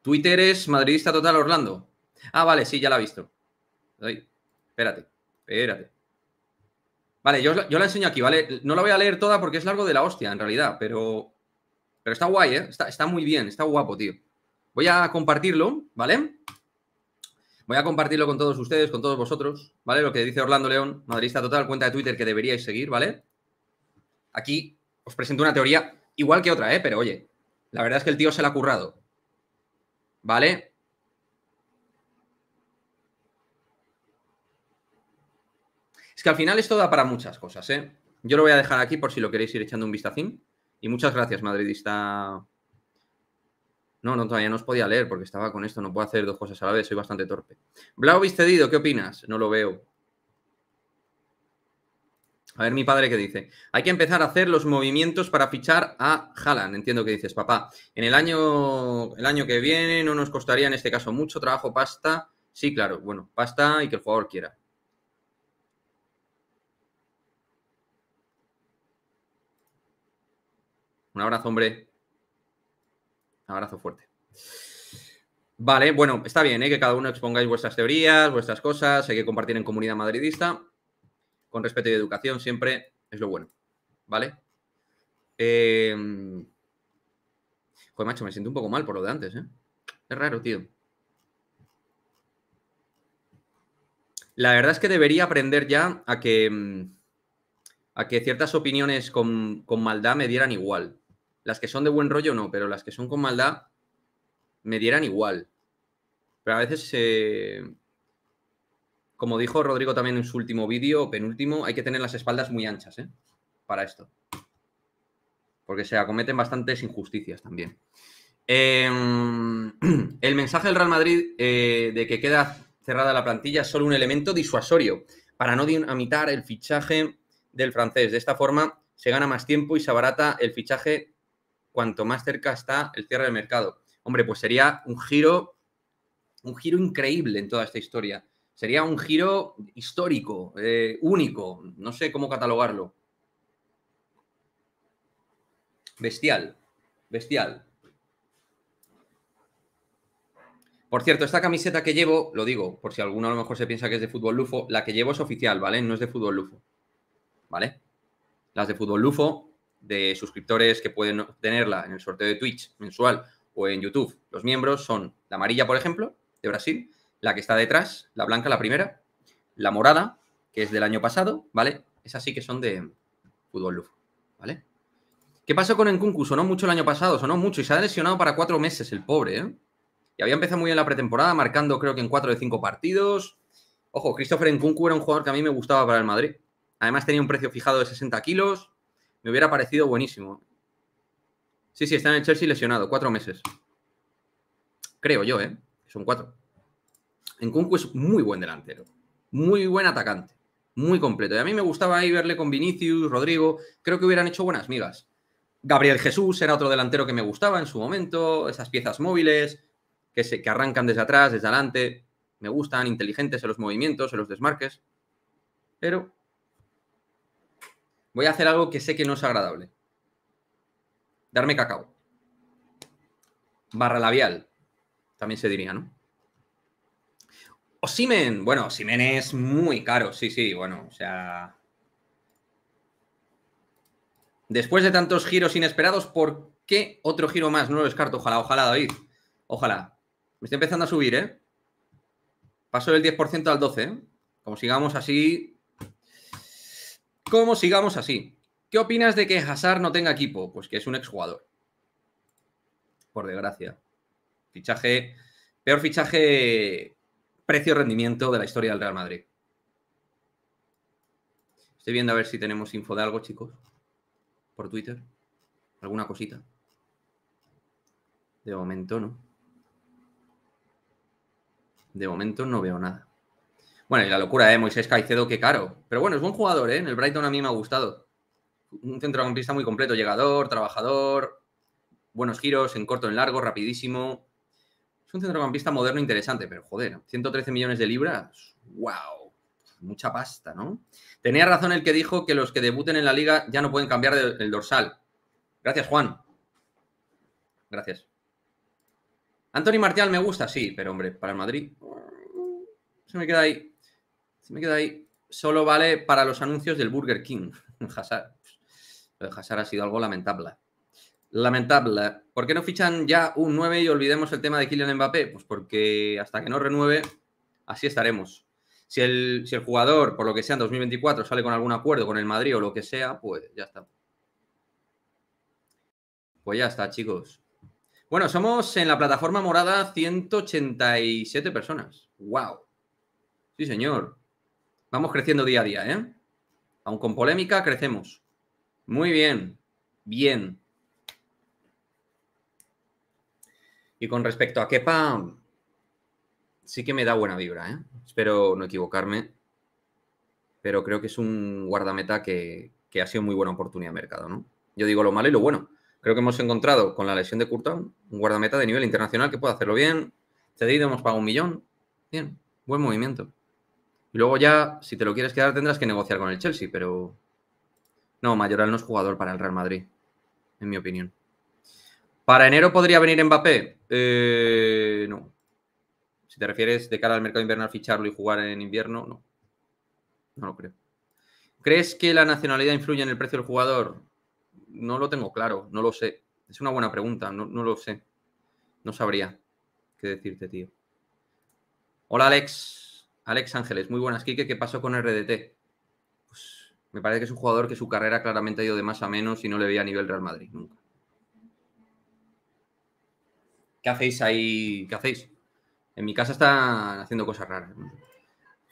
Twitter es madridista total Orlando. Ah, vale, sí, ya la he visto. espérate, espérate. Vale, yo, la enseño aquí, ¿vale? No la voy a leer toda porque es largo de la hostia, en realidad, pero, pero está guay, ¿eh? Está, está muy bien, está guapo, tío. Voy a compartirlo, ¿vale? Voy a compartirlo con todos ustedes, con todos vosotros, ¿vale? Lo que dice Orlando León, madridista total, cuenta de Twitter que deberíais seguir, ¿vale? Aquí os presento una teoría igual que otra, ¿eh? Pero oye, la verdad es que el tío se la ha currado, ¿vale? Es que al final esto da para muchas cosas, ¿eh? Yo lo voy a dejar aquí por si lo queréis ir echando un vistacín. Y muchas gracias, madridista. No, no, todavía no os podía leer porque estaba con esto. No puedo hacer dos cosas a la vez, soy bastante torpe. Blaovic cedido, ¿qué opinas? No lo veo. A ver, mi padre que dice, hay que empezar a hacer los movimientos para fichar a jalan Entiendo que dices, papá, en el año, el año que viene no nos costaría en este caso mucho trabajo, pasta. Sí, claro, bueno, pasta y que el jugador quiera. Un abrazo, hombre. Un abrazo fuerte. Vale, bueno, está bien, ¿eh? que cada uno expongáis vuestras teorías, vuestras cosas, hay que compartir en comunidad madridista, con respeto y educación siempre, es lo bueno, ¿vale? Em, joder, macho, me siento un poco mal por lo de antes, ¿eh? Es raro, tío. La verdad es que debería aprender ya a que, mm, a que ciertas opiniones con, con maldad me dieran igual. Las que son de buen rollo no, pero las que son con maldad me dieran igual. Pero a veces, eh, como dijo Rodrigo también en su último vídeo, penúltimo, hay que tener las espaldas muy anchas ¿eh? para esto. Porque se acometen bastantes injusticias también. Em, [clears throat] el mensaje del Real Madrid eh, de que queda cerrada la plantilla es solo un elemento disuasorio para no dinamitar el fichaje del francés. De esta forma se gana más tiempo y se abarata el fichaje cuanto más cerca está el cierre del mercado. Hombre, pues sería un giro, un giro increíble en toda esta historia. Sería un giro histórico, eh, único, no sé cómo catalogarlo. Bestial, bestial. Por cierto, esta camiseta que llevo, lo digo, por si alguno a lo mejor se piensa que es de fútbol lufo, la que llevo es oficial, ¿vale? No es de fútbol lufo, ¿vale? Las de fútbol lufo de suscriptores que pueden obtenerla en el sorteo de Twitch mensual o en YouTube, los miembros son la amarilla, por ejemplo, de Brasil, la que está detrás, la blanca, la primera, la morada, que es del año pasado, ¿vale? es así que son de fútbol Luf, ¿vale? ¿Qué pasó con Nkunku? Sonó mucho el año pasado, sonó mucho y se ha lesionado para cuatro meses el pobre, ¿eh? Y había empezado muy bien la pretemporada, marcando creo que en cuatro de cinco partidos. Ojo, Christopher Nkunku era un jugador que a mí me gustaba para el Madrid. Además tenía un precio fijado de 60 kilos, me hubiera parecido buenísimo. Sí, sí, está en el Chelsea lesionado, cuatro meses. Creo yo, ¿eh? Son cuatro. Nkunku es muy buen delantero, muy buen atacante, muy completo. Y a mí me gustaba ahí verle con Vinicius, Rodrigo. Creo que hubieran hecho buenas migas. Gabriel Jesús era otro delantero que me gustaba en su momento. Esas piezas móviles que, se, que arrancan desde atrás, desde adelante. Me gustan, inteligentes en los movimientos, en los desmarques. Pero Voy a hacer algo que sé que no es agradable. Darme cacao. Barra labial. También se diría, ¿no? o simen Bueno, simen es muy caro. Sí, sí, bueno, o sea. Después de tantos giros inesperados, ¿por qué otro giro más? No lo descarto. Ojalá, ojalá, David. Ojalá. Me está empezando a subir, ¿eh? Paso del 10% al 12%. ¿eh? Como sigamos así, ¿Cómo sigamos así? ¿Qué opinas de que Hazard no tenga equipo? Pues que es un exjugador. Por desgracia. Fichaje, peor fichaje precio-rendimiento de la historia del Real Madrid. Estoy viendo a ver si tenemos info de algo, chicos. Por Twitter. ¿Alguna cosita? De momento no. De momento no veo nada. Bueno, y la locura de ¿eh? Moisés Caicedo, qué caro. Pero bueno, es buen jugador, ¿eh? En el Brighton a mí me ha gustado. Un centrocampista muy completo, llegador, trabajador, buenos giros, en corto, en largo, rapidísimo. Es un centrocampista moderno interesante, pero joder, 113 millones de libras, wow, mucha pasta, ¿no? Tenía razón el que dijo que los que debuten en la liga ya no pueden cambiar el dorsal. Gracias, Juan. Gracias. Anthony Martial me gusta, sí, pero hombre, para el Madrid se me queda ahí me queda ahí. Solo vale para los anuncios del Burger King. [laughs] Hazard. El ha sido algo lamentable. Lamentable. ¿Por qué no fichan ya un 9 y olvidemos el tema de Kylian Mbappé? Pues porque hasta que no renueve, así estaremos. Si el, si el jugador, por lo que sea, en 2024 sale con algún acuerdo con el Madrid o lo que sea, pues ya está. Pues ya está, chicos. Bueno, somos en la plataforma morada 187 personas. ¡Wow! Sí, señor. Vamos creciendo día a día, ¿eh? aún con polémica, crecemos. Muy bien, bien. Y con respecto a Kepa, sí que me da buena vibra, ¿eh? Espero no equivocarme, pero creo que es un guardameta que, que ha sido muy buena oportunidad de mercado, ¿no? Yo digo lo malo y lo bueno. Creo que hemos encontrado con la lesión de curtón un guardameta de nivel internacional que puede hacerlo bien. Cedido hemos pagado un millón. Bien, buen movimiento. Y luego ya, si te lo quieres quedar, tendrás que negociar con el Chelsea, pero... No, Mayoral no es jugador para el Real Madrid, en mi opinión. ¿Para enero podría venir Mbappé? Eh, no. Si te refieres de cara al mercado invernal, ficharlo y jugar en invierno, no. No lo creo. ¿Crees que la nacionalidad influye en el precio del jugador? No lo tengo claro, no lo sé. Es una buena pregunta, no, no lo sé. No sabría qué decirte, tío. Hola, Alex. Alex Ángeles, muy buenas, Quique. ¿Qué pasó con RDT? Pues, me parece que es un jugador que su carrera claramente ha ido de más a menos y no le veía a nivel Real Madrid nunca. ¿Qué hacéis ahí? ¿Qué hacéis? En mi casa están haciendo cosas raras.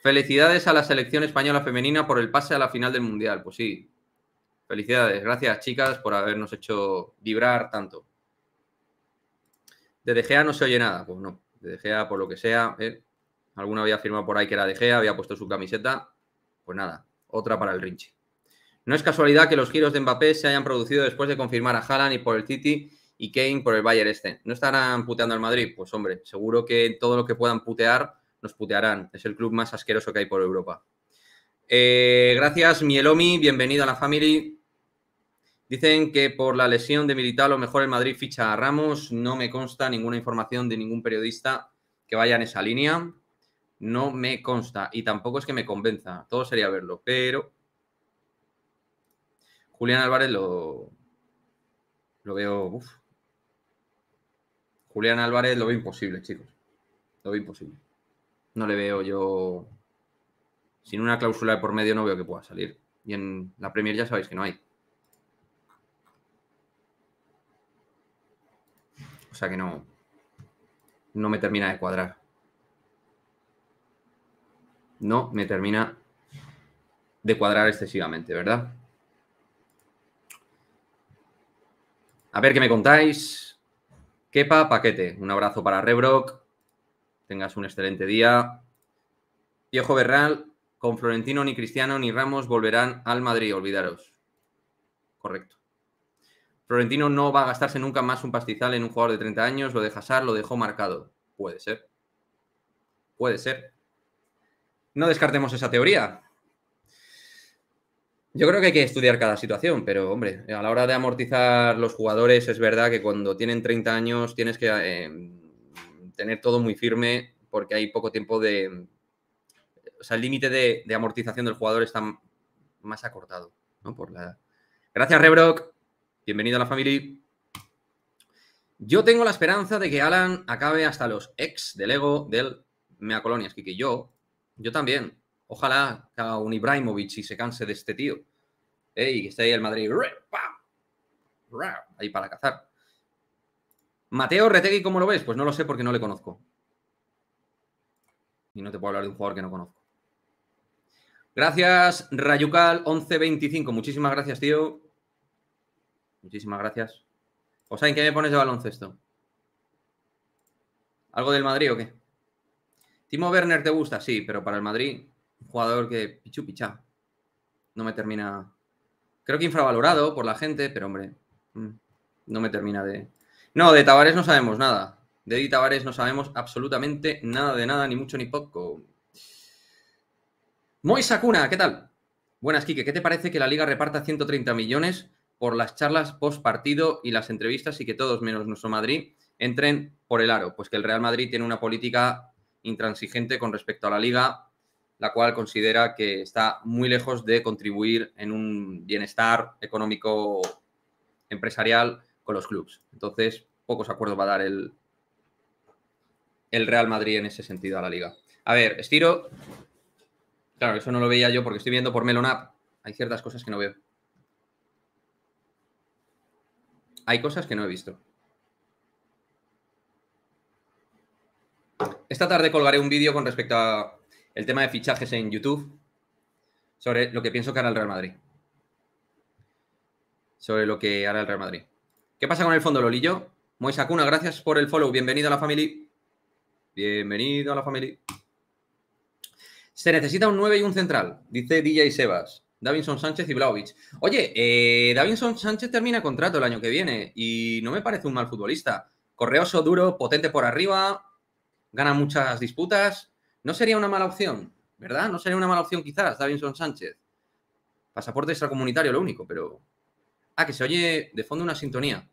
Felicidades a la selección española femenina por el pase a la final del Mundial. Pues sí, felicidades. Gracias, chicas, por habernos hecho vibrar tanto. De De no se oye nada. Pues no, De por lo que sea, eh, Alguno había firmado por ahí que era de Gea, había puesto su camiseta. Pues nada, otra para el Rinchi. No es casualidad que los giros de Mbappé se hayan producido después de confirmar a Haaland y por el City y Kane por el Bayern este. ¿No estarán puteando al Madrid? Pues hombre, seguro que todo lo que puedan putear nos putearán. Es el club más asqueroso que hay por Europa. Eh, gracias, Mielomi. Bienvenido a la family. Dicen que por la lesión de Militar, lo mejor el Madrid ficha a Ramos. No me consta ninguna información de ningún periodista que vaya en esa línea no me consta y tampoco es que me convenza. Todo sería verlo, pero Julián Álvarez lo, lo veo. Julián Álvarez lo veo imposible, chicos. Lo veo imposible. No le veo yo. Sin una cláusula de por medio no veo que pueda salir. Y en la Premier ya sabéis que no hay. O sea que no. No me termina de cuadrar no me termina de cuadrar excesivamente, ¿verdad? A ver qué me contáis. Kepa, paquete. Un abrazo para Rebrock. Tengas un excelente día. Viejo Berral, con Florentino, ni Cristiano, ni Ramos volverán al Madrid, olvidaros. Correcto. Florentino no va a gastarse nunca más un pastizal en un jugador de 30 años, lo deja Hazard lo dejó marcado. Puede ser. Puede ser no descartemos esa teoría. Yo creo que hay que estudiar cada situación, pero hombre, a la hora de amortizar los jugadores es verdad que cuando tienen 30 años tienes que eh, tener todo muy firme porque hay poco tiempo de... O sea, el límite de, amortización del jugador está más acortado, ¿no? Por la Gracias, Rebrock. Bienvenido a la familia. Yo tengo la esperanza de que Alan acabe hasta los ex del ego del Mea Es que yo yo también. Ojalá haga un Ibrahimovic y se canse de este tío. y que esté ahí el Madrid. Ahí para cazar. Mateo Retegui, ¿cómo lo ves? Pues no lo sé porque no le conozco. Y no te puedo hablar de un jugador que no conozco. Gracias, Rayucal1125. Muchísimas gracias, tío. Muchísimas gracias. O sea, ¿en qué me pones de baloncesto? ¿Algo del Madrid o qué? Timo Werner te gusta, sí, pero para el Madrid, un jugador que pichu pichá. No me termina. Creo que infravalorado por la gente, pero hombre, mm, no me termina de. No, de Tavares no sabemos nada. De Eddie Tavares no sabemos absolutamente nada de nada, ni mucho ni poco. Moisa Cuna, ¿qué tal? Buenas, Quique. ¿Qué te parece que la liga reparta 130 millones por las charlas post partido y las entrevistas y que todos menos nuestro Madrid entren por el aro? Pues que el Real Madrid tiene una política intransigente con respecto a la liga, la cual considera que está muy lejos de contribuir en un bienestar económico empresarial con los clubes. Entonces, pocos acuerdos va a dar el, el Real Madrid en ese sentido a la liga. A ver, estiro. Claro, eso no lo veía yo porque estoy viendo por Melonap. Hay ciertas cosas que no veo. Hay cosas que no he visto. esta tarde colgaré un vídeo con respecto al tema de fichajes en YouTube sobre lo que pienso que hará el Real Madrid. Sobre lo que hará el Real Madrid. ¿Qué pasa con el fondo Lolillo? Moisa Cuna, gracias por el follow. Bienvenido a la familia. Bienvenido a la familia. Se necesita un 9 y un central, dice DJ Sebas. Davinson Sánchez y Blaovic. Oye, eh, Davinson Sánchez termina contrato el año que viene y no me parece un mal futbolista. Correoso, duro, potente por arriba, gana muchas disputas. No sería una mala opción, ¿verdad? No sería una mala opción quizás, Davinson Sánchez. Pasaporte extracomunitario, lo único, pero... Ah, que se oye de fondo una sintonía.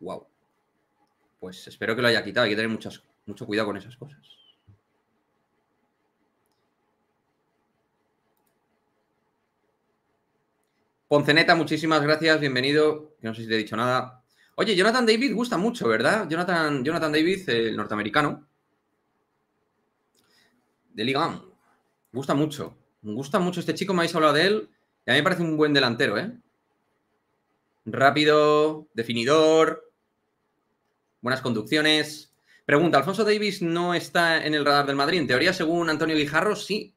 Wow. Pues espero que lo haya quitado. Hay que tener mucho mucho cuidado con esas cosas. Ponceneta, muchísimas gracias, bienvenido. No sé si te he dicho nada. Oye, Jonathan David gusta mucho, ¿verdad? Jonathan, Jonathan David, el norteamericano. De Liga Gusta mucho. Me gusta mucho este chico, me habéis hablado de él. Y a mí me parece un buen delantero, ¿eh? Rápido, definidor, buenas conducciones. Pregunta, ¿Alfonso Davis no está en el radar del Madrid? En teoría, según Antonio Guijarro, sí.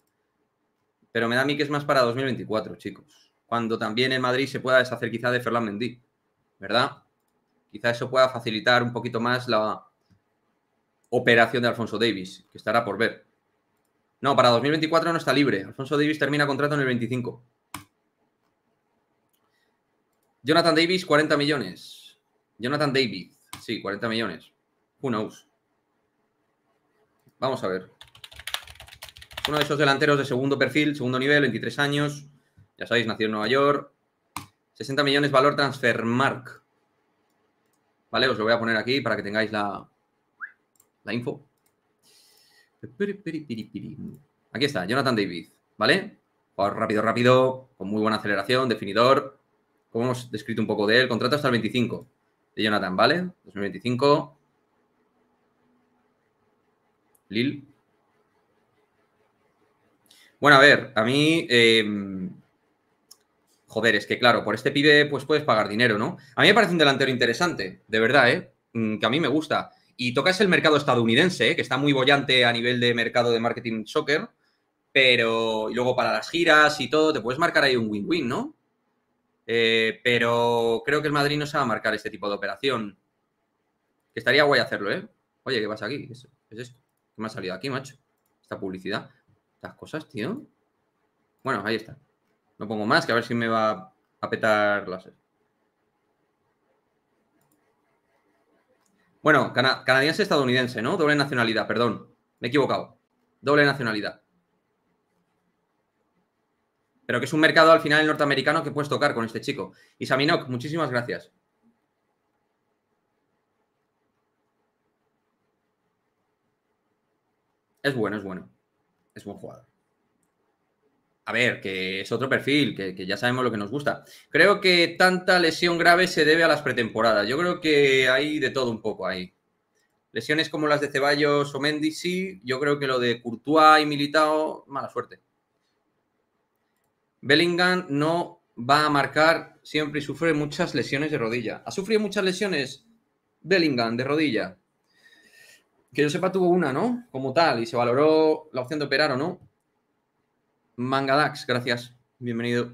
Pero me da a mí que es más para 2024, chicos cuando también en Madrid se pueda deshacer quizá de Ferland Mendy, ¿verdad? Quizá eso pueda facilitar un poquito más la operación de Alfonso Davis, que estará por ver. No, para 2024 no está libre. Alfonso Davis termina contrato en el 25. Jonathan Davis, 40 millones. Jonathan Davis, sí, 40 millones. Who knows? Vamos a ver. Uno de esos delanteros de segundo perfil, segundo nivel, 23 años. Ya sabéis, nació en Nueva York. 60 millones valor transfer mark Vale, os lo voy a poner aquí para que tengáis la, la info. Aquí está, Jonathan David, ¿vale? rápido, rápido, con muy buena aceleración, definidor. Como hemos descrito un poco de él, contrato hasta el 25 de Jonathan, ¿vale? 2025. Lil. Bueno, a ver, a mí eh, joder, es que claro, por este pibe pues puedes pagar dinero, ¿no? A mí me parece un delantero interesante, de verdad, ¿eh? Mm, que a mí me gusta. Y tocas el mercado estadounidense, ¿eh? que está muy bollante a nivel de mercado de marketing soccer, pero y luego para las giras y todo, te puedes marcar ahí un win-win, ¿no? Eh, pero creo que el Madrid no sabe marcar este tipo de operación. Que estaría guay hacerlo, ¿eh? Oye, ¿qué pasa aquí? ¿Qué es, esto? ¿Qué me ha salido aquí, macho? Esta publicidad. Estas cosas, tío. Bueno, ahí está. No pongo más, que a ver si me va a petar láser. Bueno, canadiense-estadounidense, ¿no? Doble nacionalidad, perdón. Me he equivocado. Doble nacionalidad. Pero que es un mercado al final norteamericano que puedes tocar con este chico. Isaminok, muchísimas gracias. Es bueno, es bueno. Es buen jugador a ver, que es otro perfil, que, ya sabemos lo que nos gusta. Creo que tanta lesión grave se debe a las pretemporadas. Yo creo que hay de todo un poco ahí. Lesiones como las de Ceballos o Mendy, sí. Yo creo que lo de Courtois y Militao, mala suerte. Bellingham no va a marcar siempre y sufre muchas lesiones de rodilla. ¿Ha sufrido muchas lesiones Bellingham de rodilla? Que yo sepa, tuvo una, ¿no? Como tal, y se valoró la opción de operar o no. Mangadax, gracias. Bienvenido.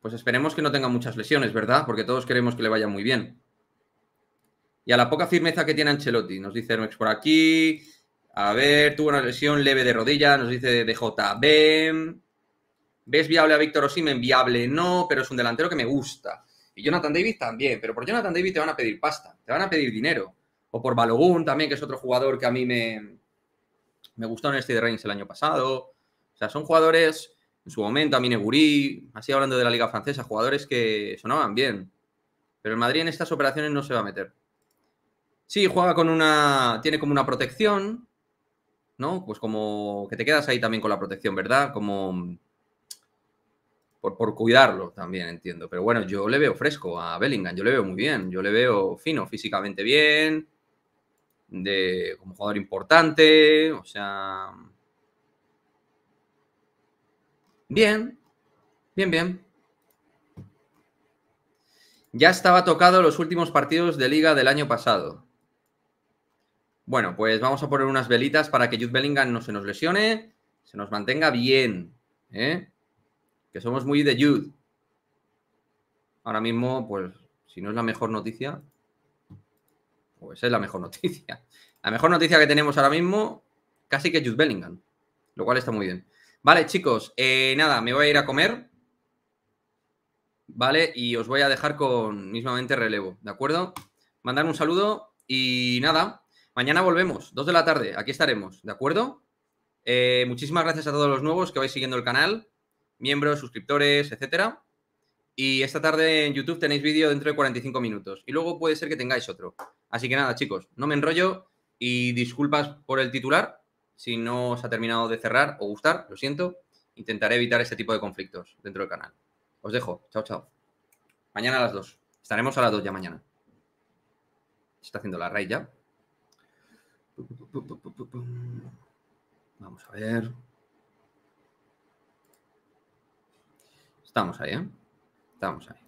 Pues esperemos que no tenga muchas lesiones, ¿verdad? Porque todos queremos que le vaya muy bien. Y a la poca firmeza que tiene Ancelotti, nos dice Hermex por aquí. A ver, tuvo una lesión leve de rodilla, nos dice DJB. ¿Ves viable a Víctor Osimen? Viable no, pero es un delantero que me gusta. Y Jonathan David también, pero por Jonathan David te van a pedir pasta, te van a pedir dinero. O por Balogun también, que es otro jugador que a mí me, me gustaron de Reigns el año pasado. O sea, son jugadores, en su momento, a Mineguri, así hablando de la Liga Francesa, jugadores que sonaban bien. Pero el Madrid en estas operaciones no se va a meter. Sí, juega con una. Tiene como una protección, ¿no? Pues como que te quedas ahí también con la protección, ¿verdad? Como. Por, por, cuidarlo también, entiendo. Pero bueno, yo le veo fresco a Bellingham, yo le veo muy bien, yo le veo fino, físicamente bien, de, como jugador importante, o sea... Bien, bien, bien. Ya estaba tocado los últimos partidos de liga del año pasado. Bueno, pues vamos a poner unas velitas para que Jude Bellingham no se nos lesione, se nos mantenga bien, ¿eh? que somos muy de Jude. Ahora mismo, pues, si no es la mejor noticia, esa pues es la mejor [laughs] noticia. La mejor noticia que tenemos ahora mismo, casi que Jude Bellingham, lo cual está muy bien. Vale, chicos, eh, nada, me voy a ir a comer. Vale, y os voy a dejar con mismamente relevo, ¿de acuerdo? Mandar un saludo y nada, mañana volvemos, 2 de la tarde, aquí estaremos, ¿de acuerdo? Eh, muchísimas gracias a todos los nuevos que vais siguiendo el canal, miembros, suscriptores, etcétera. Y esta tarde en YouTube tenéis vídeo dentro de 45 minutos. Y luego puede ser que tengáis otro. Así que nada, chicos, no me enrollo y disculpas por el titular. Si no os ha terminado de cerrar o gustar, lo siento. Intentaré evitar este tipo de conflictos dentro del canal. Os dejo. Chao, chao. Mañana a las 2. Estaremos a las 2 ya mañana. Se está haciendo la raid ya. Vamos a ver. Estamos ahí, ¿eh? Estamos ahí.